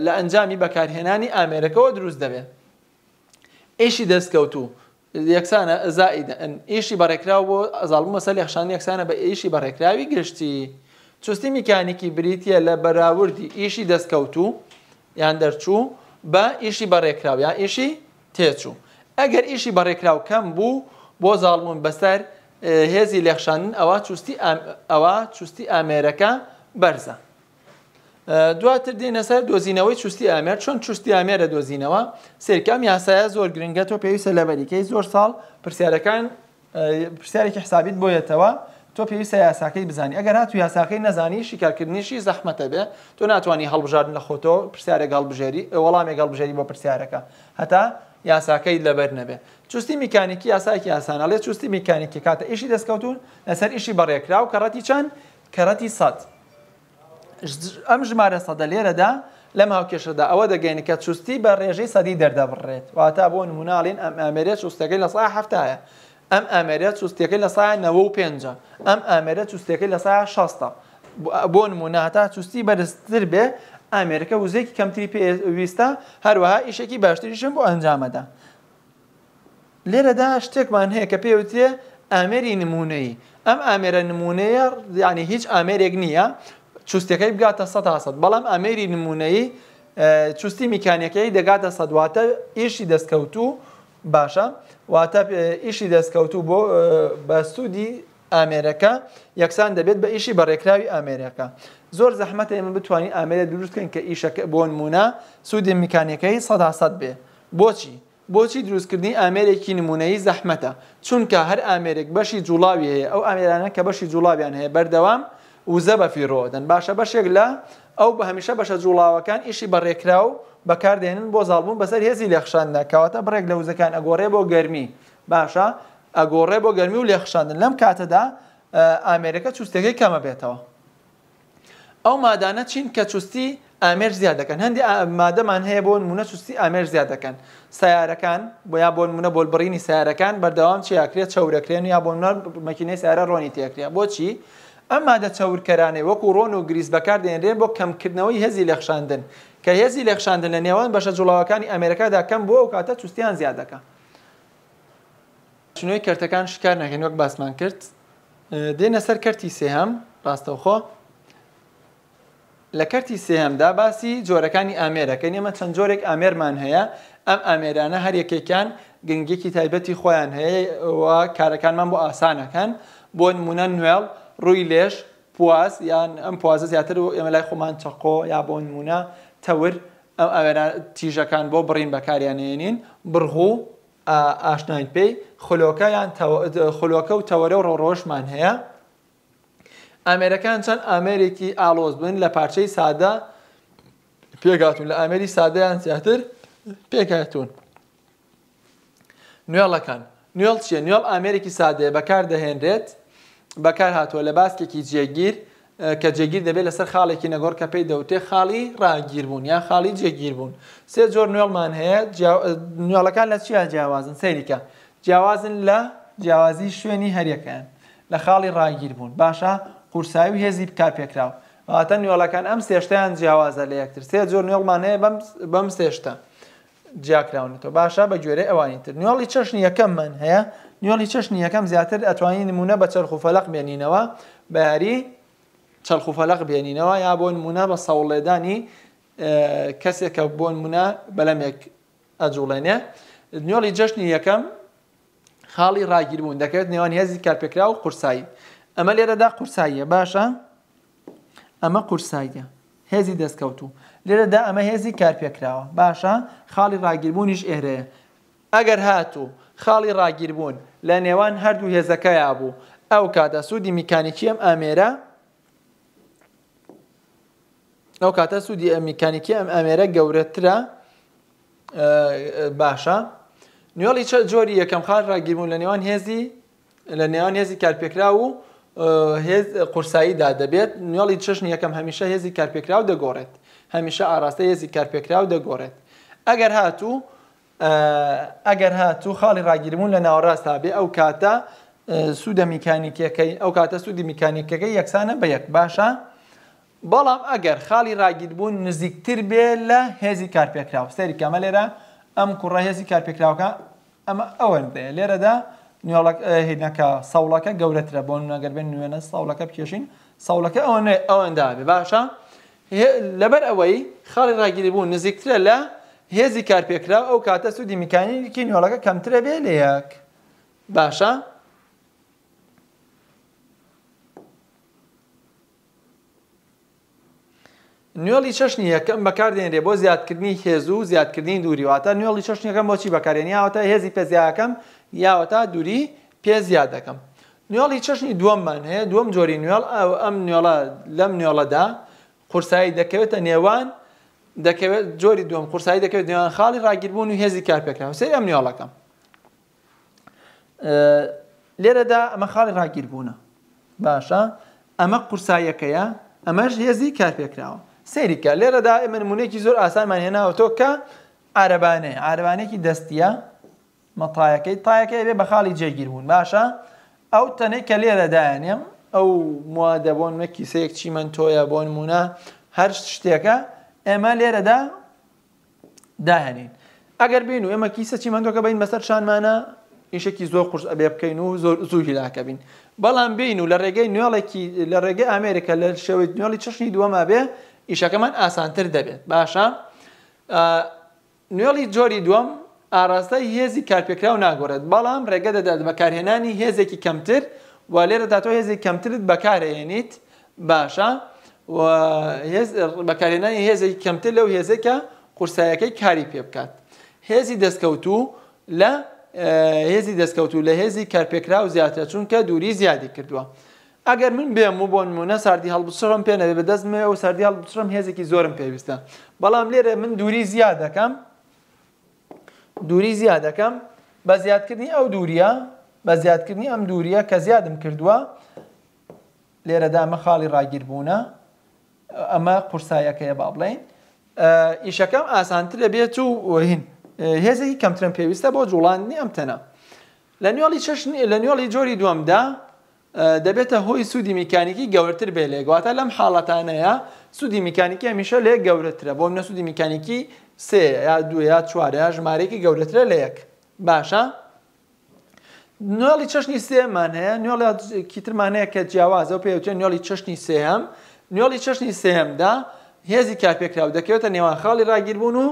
لە ئەنجامی بەکارهێنانی ئامێرەکەەوە دروست دەبێت ئیشی دەستکەوتوو یەکسانە ئەزائیدە ئیشی بەڕێکراو بۆ ئەزاڵم مەسەل یەخشان یەکسانە بە ئیشی بەڕێکراوی گرشتی چستی میکانیکی بریتە لە بەراوردی ئیشی دەستکەوتوو یان دەرچوو بە ئیشی بەڕێکراو یا ئیشی تێچوو ئەگەر ئیشی بەڕێکراو کەم بوو بۆ زاڵمون بەسەر هێزی لێخشانن ئەوە چستی ئەوە چستی ئامێرەکە بەرزە دواتر دێنە سەر دۆزینەوەی چوستی ئامێر چۆن چوستی ئامێرە دۆزینەوە سێرکام یاسایە زۆر گرنگە تۆ پێویستە لەبەریکەی زۆر ساڵ پرسیارەکان پرسیارێکی حسابیت بۆیەتەوە تۆ پێویستە یاساکەی بزانانی ئەگەر هاتو یاساکەی نەزانی شیکارکردنیشی زەحمەتە بێ تۆ ناتوانانی هەڵبژاردن لە خۆتۆ پرسیارێکگەڵ بژێری وەڵامێکگەڵ بژێری بۆ پرسیارەکە هەتا یاساکەی لەبەر نەبێ چوستی میکانیکی یاساکی ئاسانە لێ چوستی میکانیکی کاتە ئیشی دەستکەوتون لەسەر ئیشی بەڕێکرا و کەڕەتی چەند کەڕەتی سات. ئەم ژمارە سەدە لێرەدا لەم هاوکێشەدا ئەوە دەگەین کە چوستی بە ڕێژەی سەدی دەردەبڕێت واتە بۆ نموناڵین ئەم ئامێرە چوستەکەی لە سای هەفتایە ئەم ئامێرە چوستەکەی لە سای 95 ئەم ئامێرە چوستەکەی لە سای 16 بۆ نموناتا چوستی بەرزتر بێ ئامریکا وزێکی کەمتری پێویستە هەروەها ئیشێکی باشتریشم بۆ ئەنجامەدا. لێرەدا شتێکمان هەیە کە پێوتێ ئامێری نمونەی ئەم ئامێرە نمونەیە ینی هیچ ئامێرێک نییە چوستەکەی بگاتە ١ بەڵام ئەمێری نمونەی چوستی میکانەکەی دەگاتە سەدواتە ئیشی دەستکەوتوو باشە واتە ئیشی دەستکەوتوو بۆ بە سوودی ئامێرەکە یەکسان دەبێت بە ئیشی بەڕێکراوی ئامێرەکە زۆر زەحمەت ئێمە بتوانین ئامێرە دروستکەن کە ئیشەکە بۆ نمونە سوودی میکانەکەی سەداسەد بێ بۆچی؟ بۆچی دروستکردنی ئامێرێکی نمونەی زەحمەتە چونکە هەر ئامێرێک بەشی جوڵاوی هەیە ئەو ئامێرانە کە بەشی جوڵاویان هەیە بەردەوام وزە بەفیڕۆدن باشە بەشێک لە ئەو بە هەمیشە بەشە جوڵاوەکان ئیشی بەڕێکرا و بەکاردێنن بۆ زالبوون بەسەر هێزی لێخشاندە کەواتە بڕێک لە وزەکان ئەگۆڕێ بۆ گەرمی باشە ئەگۆڕێ بۆ گەرمی و لێخشاندن لەم کاتەدا ئامریکا چوستەکەی کەمە بێتەوە. ئەو مادانە چین کە چوستی ئامێر زیاد دەکەن هەندی مادەمان هەیە بۆ نمونە چوستی ئامێر زیاد دەکەن سیارەکان بۆیا بۆ نمونە بۆلبڕینی سیارەکان بەردەوام چیاکرێت چەورەکرێن یا بۆ مەکینەی سیارە ڕۆنی تێکرێ بۆچی ئەم مادە چاورکەرانێ وەکو ڕۆن و گریز بەکار دێنرێن بۆ کەمکردنەوەی هەزی لەخشاندن کە هێزی لەخشاندن لە نێوان بەشە جوڵاوەکانی ئەمریکادا کەم بۆ ئەو کاتە چوستیان زیاد دەکە چنوی کەرتەکان شکار نەکەن وەک باسمان کرد دێنە سەر کەرتی سێهام ڕاستەوخۆ لە کەرتی سێهامدا باسی جۆرەکانی ئامێرەکەی ئێمە چەند جۆرێک ئامێرمان هەیە ئەم ئامێرانە هەر یەکێکیان گنگێکی تایبەتی خۆیان هەیە کارەکانمان بۆ ئاسانەکەن بۆ نمونە نوێڵ ڕووی لێش پواز یان ئەم پوازە زیاتر و ئێمە لای خۆمان چقۆ یا بۆ نمونە تەور ئەم ئەوێنە تیژەکان بۆ بڕین بەکاریانێنین بڕغوو ئاشنین پێی خلۆکە یان خلۆکە و تەوەرە و ڕۆڕۆژمان هەیە ئامێرەکان چەند ئامێرێکی ئالۆز بن لە پارچەی سادە پێگاتون لە ئامێری سادەیان زیاتر پێکاتون نوێڵەکان نوێڵ چیە نوێڵ ئامێرێکی سادەیە بەکار دەهێنرێت بەکار هاتووە لە باسکێکی جێگیر کە جێگیر دەبێت لەسەر خاڵێکی نەگۆڕ کە پێی دەوتێ خاڵی ڕاگیر بوون یا خاڵی جێگیر بوون سێ جۆر نوێڵمان هەیە نوێڵەکان لە چیا جیاوازن سەیریکە جیاوازن لە جیاوازی شوێنی هەریەکەیان لە خاڵی ڕاگیر بوون باشە قورساوی هێزی بکار پێکراوە هاتە نوێڵەکان ئەم سێشتیان جیاوازە لە یەکتر سێ جۆر نوێڵمان هەیە بەم سێشتە جیاکراونێتەوە باشە بە گوێرە ئەوانی تر نیۆڵی چەشنی یەکەم من هەیە نیۆڵی چەشنی یەکەم زیاتر ئەتوانی نمونە بە چەرخ و فەلق بێنینەوە بەیاری چەلخ و فەلق بێنینەوە یا بۆ نمونە بە سەوڵێدانی کەسێکە بۆ نمونە بەلەمێک ئەجوڵێنێ نیۆڵی جەشنی یەکەم خاڵی ڕاگیر بوون دەکەوێت نێوان هێزی کارپێکرا و قورسایی ئەمە لێرەدا قورساییە باشە ئەمە قورساییە هێزی دەستکەوت و لێرەدا ئەمە هێزی کارپێکراوە باشە خاڵی ڕاگیربوونیش ئێرەیە ئەگەر هاتوو خاڵی ڕاگیربوون لە نێوان هەردوو هێزەکەیا بوو ئەو کاتە سوودی میکانیکیم ئامێرە ئەو کاتە سوودی ئەمیکانیکی ئەم ئەمێرە گەورەترە باشە نیۆڵی چە جۆری یەکەم خاڵ ڕاگیربوون لە نێوان هێزی لە نێوان هێزی کارپێکرا و قورساییدا دەبێت نیۆڵی چشن یەکەم هەمیشە هێزی کارپێکرا و دەگۆڕێت هەمیشە ئاراستە هێزی کارپێکرا و دەگۆڕێت ئەگەر هاتوو ئەگەر هاتوو خاڵی ڕاگیرمون لە ناوەڕاست هابێ ئەو کاتە سوودە میکانیکیەکەی ئەو کاتە سوودی میکانیکەکەی یەکسانە بە یەک باشە بەڵام ئەگەر خاڵی ڕاگیربوون نزیکتر بێ لە هێزی کارپێکراوە سەری کەمە لێرە ئەم کوڕە هێزی کارپێکراوەکە ئەمە ئەوەندەیە لێرەدا هێنەکە ساوڵەکە گەورەترە بۆ نەگەر بێن نوێنە ساوڵەکە بکێشین ساوڵەکە ئەوە ئەوەندابێ باشە؟ لەبەر ئەوەی خاڵی ڕاگیری بوو نزیکترە لە هێزی کارپێکرا ئەو کاتە سوودی میکانیکی نۆڵەکە کەمترە بێ لە یەک باشە نوێڵی چەشنی یەکەم بەکاردێنرێ بۆ زیادکردنی هێز و زیادکردنی دووریواتە نوێڵی چەشنیەکەم بۆچی بەکارێنی یاوەتە هێزی پێزیاکەم یاوەتا دووری پێ زیاد دەکەم نوێڵی چەشنی دووەممان هەیە دووەم جۆری نوێڵ ئەم نوێڵە لەم نوێڵەدا قورسایی دەکەوێتە نێوان دەکەوێت جۆری دوم قورسایی دەکەوێت نێوان خاڵی ڕاگیربوون و هێزی کارپێکراوە سری ئەم نیاڵەکەم لێرەدا ئەمە خاڵی ڕاگیربوونە باشە ئەمە قورسایەکەیە ئەمەش هێزی کارپێکراوە سەیریکە لێرەدا ئێمە نمونێکی زۆر ئاسانمان هێناوەتۆ کە عربانەیە عربانێکی دەستیە مەتایەکەی تایەکەی بێ بە خاڵی جێگیربوون باشە ئەو تەنێک کە لێرەدایەنێم ئەو موا دەبوون مە کیسەیەک چیمەن تۆیە بۆن مونە هەر شتێکە ئێمە لێرەدا داهێنین ئەگەر بین و ئێمە کیسە چیمەندۆکە بین بەسەر شانمانە ئیشێکی زۆر قورس ئەبێ بکەین و زۆر زوو هیلاکە بین بەڵام بین و لە ڕێگەی نوێڵێکی لە ڕێگەی ئامریکا لە شێوەی نوێڵی چشنی دووەما بێ ئیشەکەمان ئاسانتر دەبێت باشە نوێڵی جۆری دووەم ئاراستای هێزی کارپێکرا و ناگۆڕێت بەڵام ڕێگە دەدات بەکارهێنانی هێزێکی کەمتر و و لێرە داتۆ هێزی کەمترت بەکارێنیت باشە بەکارێنانی هێزی کەمتر لەو هێزێکە قورسایەکەی کاری پێ بکات هێزی دەستکەوتو لە هێزی دەستکەوتو لە هێزی کارپێکرا و زیاتر چونکە دووری زیادی کردووە ئەگەر من بێم و بۆ نمونە ساردی هەڵبسڕم پێ نەبێ بەدەستمێ و ساردی هەڵبسڕم هێزێکی زۆرم پێویستە بەڵام لێرە من دووری زیاد دەکەم دووری زیاد دەکەم بە زیادکردنی ئەو دووریە بە زیادکردنی ئەم دووریە کە زیادم کردووە لێرەدا مە خاڵی ڕاگیربوونە ئەمە قورسایەکەیە با بڵێن ئیشەکەم ئاسانتر دەبێت و وهین هێزێکی کەمترم پێویستە بۆ جوڵاندنی ئەم تەنە لە نیۆڵی چش لە نیۆڵی جۆری دووەمدا دەبێتە هۆی سوودی میکانیکی گەورتر بێ لێگواتە لەم حاڵەتانەیە سوودی میکانیکی هەمیشە لێ گەورەترە بۆ منە سوودی میکانیکی سێ یا دو یا چوارە ژمارەیەکی گەورەترە لە یەک باشە؟ نوێڵی چەشنی سێمان هەیە نوێڵی کیترمانەیە کە جیاوازە و پێوچە نوێڵی چەشنی سێم نوێڵی چەشنی سێمدا هێزی کاپێکراو دەکەوێتە نێوان خاڵی راگیربوون و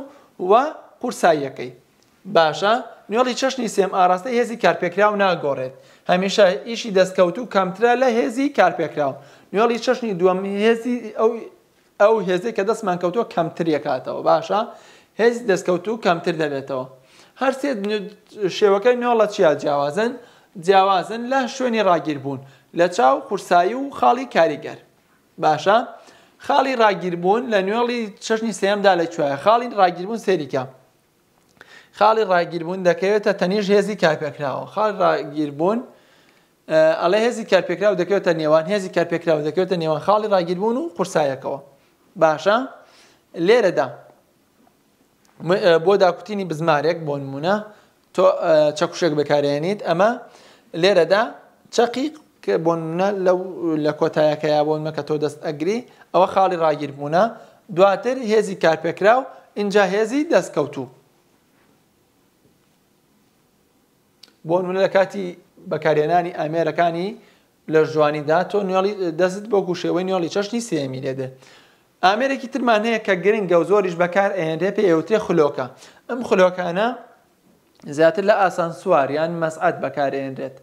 وە قورساییەکەی باشە نوێڵی چەشنی سێم ئاراستە هێزی کارپێکراو ناگۆڕێت هەمیشە ئیشی دەستکەوت و کەمترە لە هێزی کارپێکراو نوێڵی چەشنی دووەم هێزی ئەو ئەو هێزی کە دەستمان کەوتووە کەمتریەکاتەوە باشە هێزی دەستکەوت و کەمتر دەبێتەوە هەر سێ شێوەکەی نۆڵە چیا جیاوازن جیاوازن لە شوێنی ڕاگیر بوون لە چاو قورسایی و خاڵی کاریگەر باشە خاڵی ڕاگیربوون لە نوێڵی چەشنی سێمدا لە کوێە خاڵی ڕاگیربوون سەریکە خاڵی ڕاگیربوون دەکەوێتە تەنیش هێزی کارپێکراوە خاڵ ڕاگیربوون ئەلە هێزی کارپێکرا و دەکەوێتە نێوان هێزی کارپێکرا و دەکەوێتە نێوان خاڵی ڕاگیربوون و قورسایەکەوە باشە لێرەدا بۆ داکوتینی بزمارێک بۆ نمونە تۆ چەکوشێک بەکارێنیت ئەمە لێرەدا چقیق کە بۆنە لە کۆتایەکەیا بۆنمە کە تۆ دەست ئەگری ئەوە خاڵی ڕاگیربووە دواتر هێزی کارپێکرا و اینجا هێزی دەستکەوتوو بۆ نمونە لە کاتی بەکارێنانی ئامێرەکانی لە ژوانیدا تۆ نوێڵی دەست بۆ گوشێەوەی نوێڵی چەشنی سێمی لێدە ئامرێکی ترمان هەیە کە گرنگگە و زۆریش بەکار ئەێنرێ پێ ئێوتێ خلۆکە ئەم خلۆکانە زیاتر لە ئاسان سواریان مەسعات بەکارێنرێت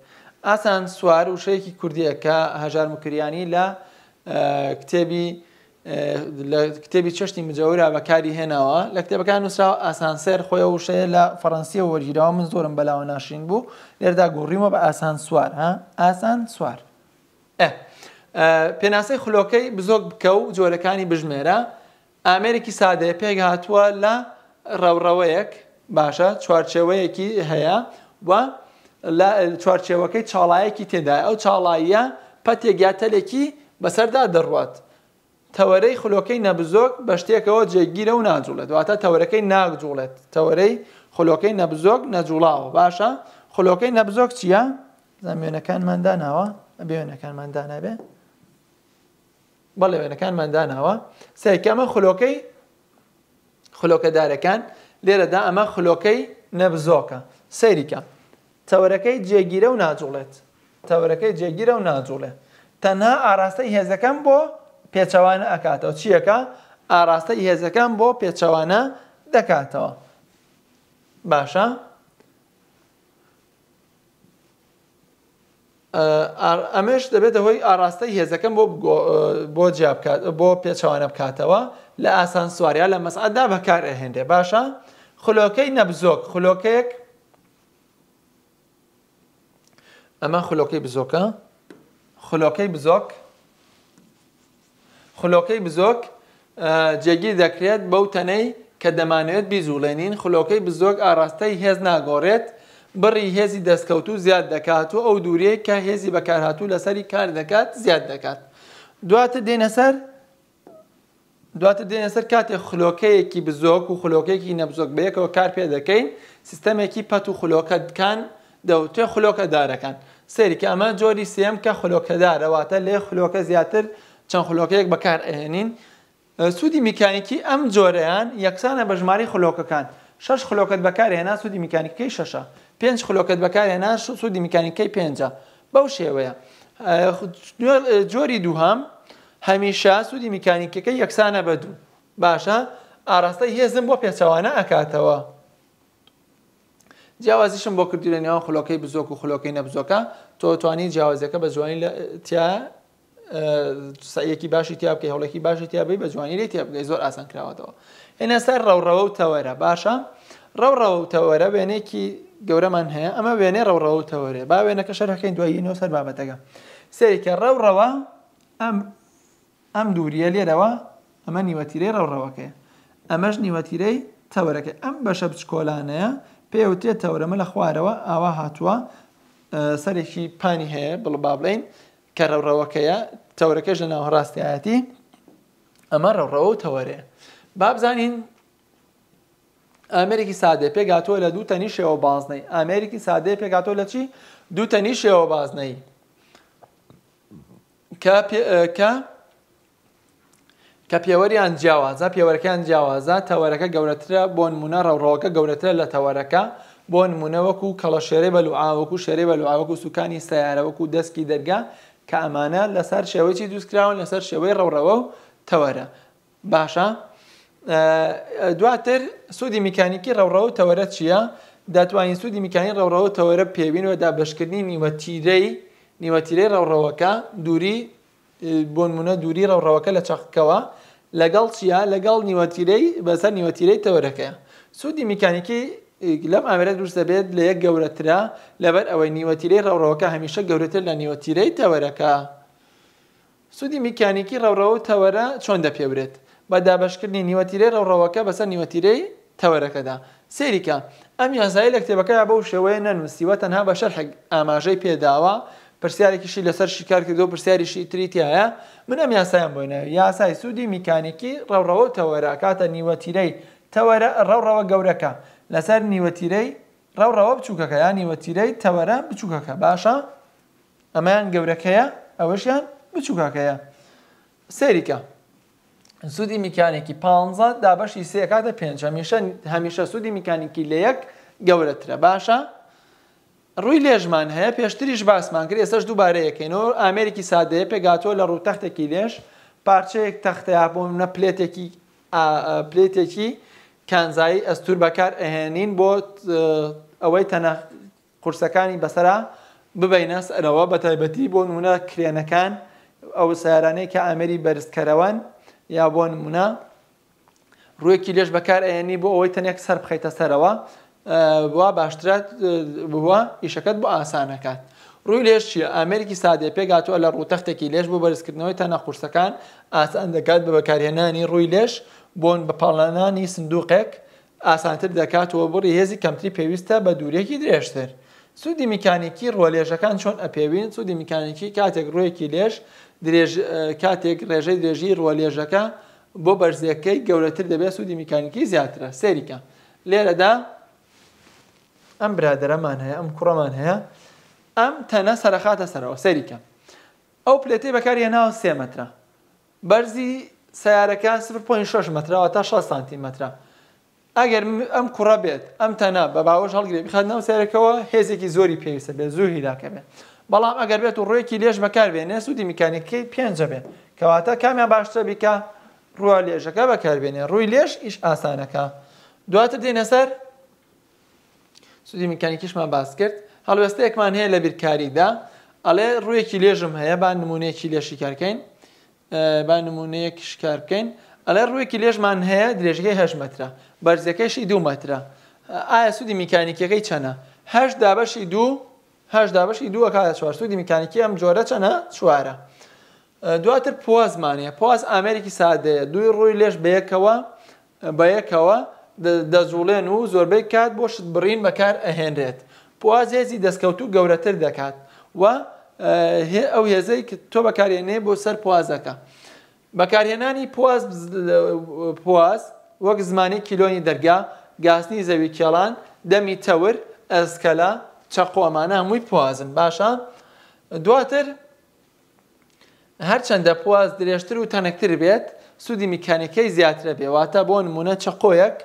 ئاسان سوار وشەیەکی کوردیەکە هەژار مکریانی لە کتێبی لە کتێبی چشتی مجەورا بەکاری هێناوە لە کتێبەکان نووسرا ئاسانسێر خۆی وشەیە لە فەڕەنسیە وەرگیرەوە من زۆرم بەلاوە ناشین بوو لێردا گۆڕیمە بە ئاسان سوار ها ئاسان سوار ئە پێناسەی خلۆکەی بزۆک بکە و جۆرەکانی بژمێرە ئامرێکی سادە پێک هاتووە لە ڕەوڕەوەیەک باشە چوارچێوەیەکی هەیە و چوارچێوەکەی چاڵایەکی تێدا ئەو چاڵاییە پەتێک یا تەلێکی بەسەردا دەڕوات تەوەرەی خلۆکەی نەبزۆک بە شتێکەوە جێگیرە و ناجوڵێت دواتە تەوەەکەی ناگجوڵێت تەوەرەی خلۆکەی نەبزۆک نەجوڵاوە باشە خلۆکەی نەبزۆک چییە؟ زەمێنەکانمانداناوە بێوێنەکانماندانابێ؟ بەڵێ وێنەکانمانداناوە سەرکەمە خلۆکەی خلۆکەدارەکان لێرەدا ئەمە خلۆکەی نەبزۆکە سەیریکە تەوەرەکەی جێگیرە و ناجوڵێت تەوەرەکەی جێگیرە و ناجوڵێ تەنها ئاراستەی هێزەکەم بۆ پێچەوانە ئەکاتەوە چیەکە ئاراستەی هێزەکەم بۆ پێچەوانە دەکاتەوە باشە؟ ئەمەش دەبێتە هۆی ئاراستەی هێزەکەم بۆ بۆ جیابکات بۆ پێچوانە بکاتەوە لە ئاسان سواریا لە مەسعدا بەکار ئەهێنێ باشە خلۆکەی نەبزۆک خلۆکەیەک ئەمە خلۆکەی بزۆکە خلۆکەی بزۆک خلۆکەی بزۆک جێگیر دەکرێت بەو تەنەی کە دەمانوێت بیزوڵێنین خلۆکەی بزۆک ئاراستەی هێز ناگۆڕێت بڕی هێزی دەستکەوتو زیاد دەکات و ئەو دوورەیە کە هێزی بەکارهاتوو لەسەری کار دەکات زیاد دەکات دواتە دێنە سەر دواتە دێنە سەر کاتێک خلۆکەیەکی بزۆک و خلۆکەیەکی نەبزۆک بەیەکەوە کار پێ دەکەین سیستەمێکی پەت و خلۆکە دکان دەوتێ خلۆکەدارەکان سەرکە ئەمە جۆری سێم کە خلۆکەدارەواتە لێ خلۆکە زیاتر چەند خلۆکەیەک بەکار ئەهێنین سوودی میکانیکی ئەم جۆرەیان یەکسانە بە ژماری خلۆکەکان شش خلۆکت بەکارهێنا سوودی میکانیکەی شەشە پێنج خلۆکت بەکارێ ناش و سوودی میکانیکەی پێنجە بەو شێوەیە جۆری دووهام هەمیشە سوودی میکانیکەکەی یەکسانە بە دوو باشە ئاراستە هێزم بۆ پێچەوانە ئەکاتەوە جیاوازیشم بۆ کردی لە نێوان خلۆکەی بزۆک و خلۆکەی نەبزۆکە تۆ توانی جیاوازەکە بە جوانی تیا سەیەکی باشی تیا بکەی هەوڵێکی باشی تیابی بە جوانی لێ تیا بگەی زۆر ئاسان کراوەتەوە هێنە سەر ڕەوڕەوە و تەوەرە باشە ڕەوڕەوە و تەوەرە وێنێکی گەورەمان هەیە ئەمە وێنێ ڕەوڕەوتەوەرێ با وێنەکە شەرەکەین دواییەوە سەر بابەتەکە سێریکە ڕەوڕەوە ئەم ئەم دووریە لێرەوە ئەمە نیوەتیرەی ڕەوڕەوەکەی ئەمەش نیوەتیرەی تەوەرەکە ئەم بەشە بچکۆلانەیە پێوتێت تەورەمە لە خوارەوە ئاوا هاتووە سەرێکی پانی هەیە بڵبا بڵین کە ڕەوڕەوەکەیە تەورەکەش لە ناوەڕاستیایەتی ئەمە ڕەوڕەوە و تەوەرێ بابزانین ئەمریکی سادێ پێگاتۆ لە دوو تەنی شێوە بازنەی ئەمریکی سادێ پێگاتۆ لە چی دوو تەنی شێوە بازنەی کە کە پێوەریان جیاوازە پێوەەکەیان جیاوازە تەوەرەکە گەورەترە بۆ نمونە ڕەوڕۆکە گەورەترە لە تەوەرەکە بۆ نمونەوەکو کەڵە شێرە بە لوعاوەکو شێرە بە لوعاوەکو سوکانی سیارەوەکو دەستکی دەرگا کە ئەمانە لەسەر شێوەیەکی دووسکراون لەسەر شێوەی ڕەوڕەوە و تەوەرە باشە؟ دواتر سوودی میکانیکی ڕەوڕەوە تەوەرە چییە؟ داتوانین سوودی میکانی ڕەوڕەوە تەوەرە پێوینەوە دابشکردنی نیوەتیرەی نیوەتیرەی ڕەوڕەوەکە دووری بۆنمونە دووری ڕەوڕەوەکە لە چەقکەوە لەگەڵ چیا لەگەڵ نیوەتیرەی بەسەر نیوەتیرەی تەوەرەکەە سوودی میکانیکی لەم ئامرە دروست دەبێت لە یەک گەورەترا لەبەر ئەوەی نیوەتیرەی ڕەوڕەوەکە هەمیشە گەورەتر لە نیوەتیرەی تەوەرەکە سوودی میکانیکی ڕەوڕەوە تەوەرە چۆن دەپێورێت بە دابشکردنی نیوەتیرەی ڕەوڕەوەکە بەسەر نیوەتیرەی تەوەرەکەدا سێریکە ئەم یازایی لە کتێبەکە بەو شێوەیە نەنووسیوە تەنها بە شەرح ئاماژەی پێداوە پرسیارێکیشی لەسەر شکار کردو پرسیاریشی تریتیایە من ئەم یاسایان بۆینەوە یاسای سوودی میکانیکی ڕەوڕەوە تەوەرە کاتە نیوەتیرەی تەوەرە ڕەوڕەوە گەورەکە لەسەر نیوەتیرەی ڕەوڕەوە بچووکەکە یان نیوەتیرەی تەوەرە بچووکەکە باشە ئەمەیان گەورەکەیە ئەوەشیان بچووکەکەیە سێریکە سوودی میکانێکی پ دابەشی سێ کاتە پێنج هەمیشە هەمیشە سوودی میکانیکی لە یەک گەورەترە باشە ڕووی لێژمان هەیە پێشتریش باسمان کرد ێستش دووبارەیەکەینەوە ئامریکی سادەیە پێگاتۆ لە ڕووتەختێکی لێش پارچەیەک تەختەیا بۆ منە پلێتێکی پلێتێکی کانزایی ئەستور بەکار ئەهێنین بۆ ئەوەی تەنە قورسەکانی بەسرە ببینە سەرەوە بە تایبەتی بۆ نمونە کرێنەکان ئەو سارانەیە کە ئامری بەرزکەرەوەن یا بۆ نمونە ڕوویەکی لێش بەکار ئەێنی بۆ ئەوەی تەنێک سەر بخیتە سەرەوە بووە باشترات بووە ئیشەکەت بۆ ئاسانەکات. ڕووی لێش چیە ئامریکی سادێ پێگاتووە لە ڕووتەختێکی لێش بۆ بەرزکردنەوەی تەنە قورسەکان ئاسان دەکات بە بەکارهێنانی ڕووی لێش بۆن بە پاڵانانی سندوقێک ئاسانتر دەکاتەوە بڕی هێزی کەمتری پێویستە بە دوورێکی درێژتر. سوودی میکانیکی ڕۆلێژەکان چۆن ئەپێوین سوودی میکانیکی کاتێک ڕوویەکی لێش کاتێک ڕێژەی درێژی ڕوەلێژەکە بۆ بەرزەکەی گەورەتر دەبێت سوودی میکانیکی زیاترە سەریکە لێرەدا ئەم برادەرەمان هەیە ئەم کوڕەمان هەیە ئەم تەنە سەرخاتە سەرەوە سەریکە ئەو پلێتی بەکارە ناو سێمەترە بەرزی سیارەکە 6 متراوە تا 6 سانتیمەترا ئەگەر ئەم کوڕە بێت ئەم تەنە بە باوەش هەڵگرێ بخات ناو سیارەکەەوە هێزێکی زۆری پێویستە بێت زوو هیلاکە بێت. بەڵام ئەگەر بێت و ڕێکی لێژ بەکاربێنێ سوودی میکانیکی پێنجە بێن کەواتە کامیان باشترە بیکە ڕوە لێژەکە بەکاربێنێ ڕووی لێش ئیش ئاسانەکە دواتر دێنە سەر سوودی میکانیکیشمان باس کرد هەڵوێستەیەکمان هەیە لە بیرکاریدا ئەڵێ ڕوویەکی لێژم هەیە با نمونەیەکی لێشی کارکەین با نمونەیەکی شکار بکەین ئەلێ ڕوویەکی لێژمان هەیە درێژگەی هەش مەترە بەرزەکەشی دوو مەترە ئایا سوودی میکانیکیەکەی چەنە هەش دابەشی دوو هەشدا بەشی دووە کاە چوار سوودی میکانیکی ئەم جۆرە چەنە چوارە. دواتر پوازمانە پواز ئامریکی سادەیە دوی ڕووی لێش بەیەکەوە بەیەکەوە دەزوڵێن و زۆربەی کات بۆ شت بڕین بەکار ئەهێنرێت. پواز هێزی دەستکەوتو گەورەتر دەکات و ئەو هێزەی کە تۆ بەکارێنێ بۆ سەر پوازەکە. بەکارهێنانی پواز پواز وەک زمانی کیلۆنی دەرگا گاسنی زەوی کێڵان دەمی تەور ئەسکەلا چەقۆمانە هەمووی پوازن باشە دواتر هەرچەندە پواز درێژتر و تەنەکتر بێت سوودی میکانیکەی زیاترە بێواتە بۆ نمونە چەقۆیەک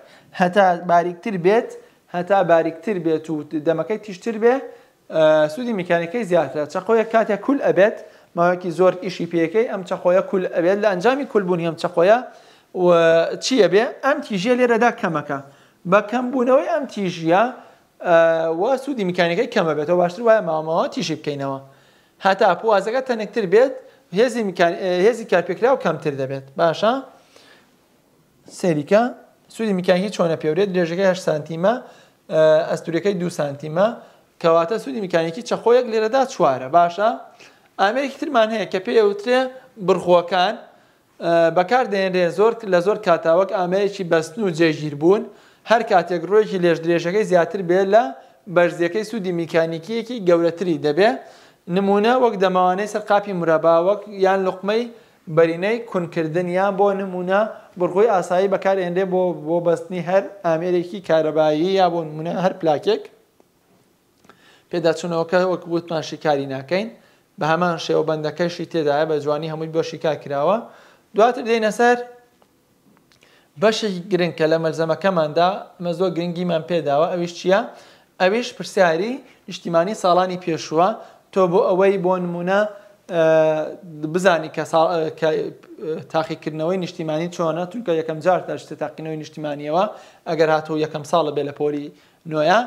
هەتا باریکتر بێت هەتا باریکتر بێت و دەمەکەی تیشتر بێ سوودی میکانیکەی زیاترە چەقۆیە کاتێک کول ئەبێت ماوەکی زۆر ئیشی پێەکەی ئەم چەخۆیە کول ئەبێت لە ئەنجامی کولبوونی ئەم چەخۆیە چییە بێ ئەم تیژە لێرەدا کەمەکە بە کەمبوونەوەی ئەم تیژە وا سوودی میکانیەکەی کەمە بێتەوە باشتر وایە مامەوە تیشی بکەینەوە هەتا پوازەکە تەنێکتر بێت هێزی کارپێکرا و کەمتر دەبێت باشە سەریکە سوودی میکانیکی چۆنە پێورێت درێژەکەی هە سانتیمە ئەستوریەکەی دو سانتیمە کەواتە سوودی میکانیکی چەخۆیەک لێرەدا چوارە باشە ئامریکی ترمان هەیە کە پێوترێ برخۆکان بەکار دێنرێ زۆر لە زۆر کاتاوەک ئامەیەکی بەستن و جێگیر بوون هەر کاتێک ڕۆژی لێش درێژەکەی زیاتر بێت لە بەرزیەکەی سوودی میکانیکیەکی گەورەتری دەبێ نمونە وەک دەماوانەی سەرقاپی مرەبا وەک یان لقمەی بەرینەی کونکردن یان بۆ نمونە بڕگۆی ئاسایی بەکار هێنێ بۆ بۆ بەستنی هەر ئامێرێکی کارەبایی یا بۆ نمونە هەر پلاکێک پێداچوونەوەکە وەک بوتمان شیکاری ناکەین بە هەمان شێوە بەندەکەشی تێدایە بە جوانی هەمووی بۆ شیکا کراوە دواتر دێنە سەر بەشی گرنگ کە لە مەلزەمەکەماندا مەزۆ گرنگیمان پێداوە ئەویش چییە؟ ئەویش پرسیاری نیشتیمانی ساڵانی پێشووە تۆ بۆ ئەوەی بۆ نمونە بزانی کە تاقیکردنەوەی نیشتیمانی چۆنە تونکە یەکەم جار تاشتە تاقینەوەی نیشتیمانیەوە ئەگەر هاتوو یەکەم ساڵە بێ لە پۆلی نوۆە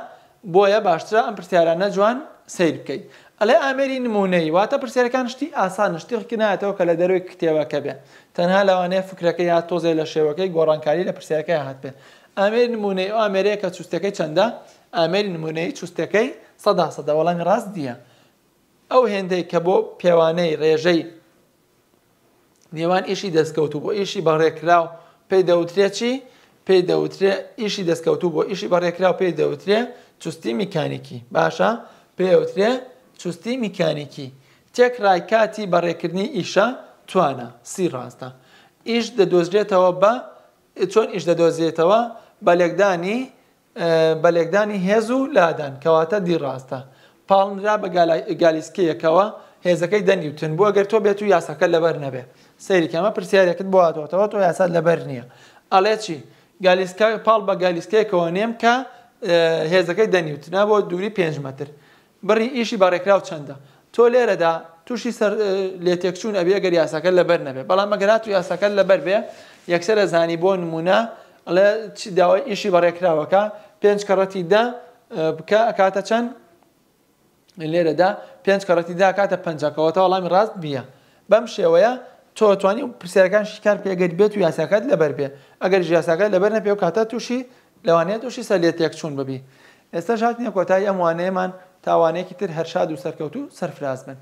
بۆیە باشترە ئەم پرسیارانە جوان سیر بکەیت. ئەلێ ئامێری نمونەی واتە پرسیارەکان شتی ئاسان شتیخکردنایەتەوە کە لە دەروی کتێوەکە بێ. تەنها لەوانەیە فکرەکە یا تۆزێ لە شێوەکەی گۆڕانکاری لە پرسیەکە هات بێ ئامێر نمونەی ئەو ئامێرەیە کە چوستەکەی چەندە ئامێری نمونەی چوستەکەی سەدا سەدا وەڵامی ڕاست دییە ئەو هێندەی کە بۆ پێوانەی ڕێژەی نێوان ئیشی دەستکەوت و بۆ ئیشی بەڕێکراو پێی دەوترێ چی پێی دەوترێ ئیشی دەستکەوت و بۆ ئیشی بەڕێکراو پێی دەوترێ چستی میکانیکی باشە پێوترێ چستی میکانیکی تێکڕای کاتی بەڕێکردنی ئیشە توانە سی ڕاستە ئیش دەدۆزرێتەوە بە چۆن ئیش دەدۆزێتەوە بە لێکدانی بە لێکدانی هێز و لادان کەواتە دیڕاستە پاڵنرا بە گالیسکیەکەوە هێزەکەی دەنیوتن بووە گەر تۆ بێت و یاساکە لەبەر نەبێ سەیریکەمە پرسیارێکت بواتەوەتەوە تۆ یاسا لەبەر نییە ئەڵێ چی گالیسکا پاڵ بە گالیسکەیەکەوە نێم کە هێزەکەی دەنیوتنا بۆ دووری پێنج مەتر بڕی ئیشی بەڕێکراو چەندە تۆ لێرەدا تووشی سەر لێتێکچوون ئەبێ گەر یاساکە لەبەر نەبێ بەڵام مەگەرات و یاساکە لەبەر بێ یەکسەر لە زانی بۆ نمونە ئەڵێ چی داوای ئیشی بەڕێکراوەکە پێنج کەڕەتی دا بکە ئەکاتە چەند لێرەدا پێنج کەڕەتی دا کاتە پەنجەکەەوەتە وەڵامی ڕاست بیە بەم شێوەیە تۆتوانی و پرسیارەکان شکار پێگەری بێت و یاساکەت لەبەر بێ ئەگەر یاساکە لەبەر نەپێ و کاتە تووشی لەوانێت تووشی سەر لێتێک چوون ببی ئێستا ژاتنیە کۆتایی ئەموانەیەمان تاوانەیەکی تر هەرشاد و سەرکەوت و سەرفراز بن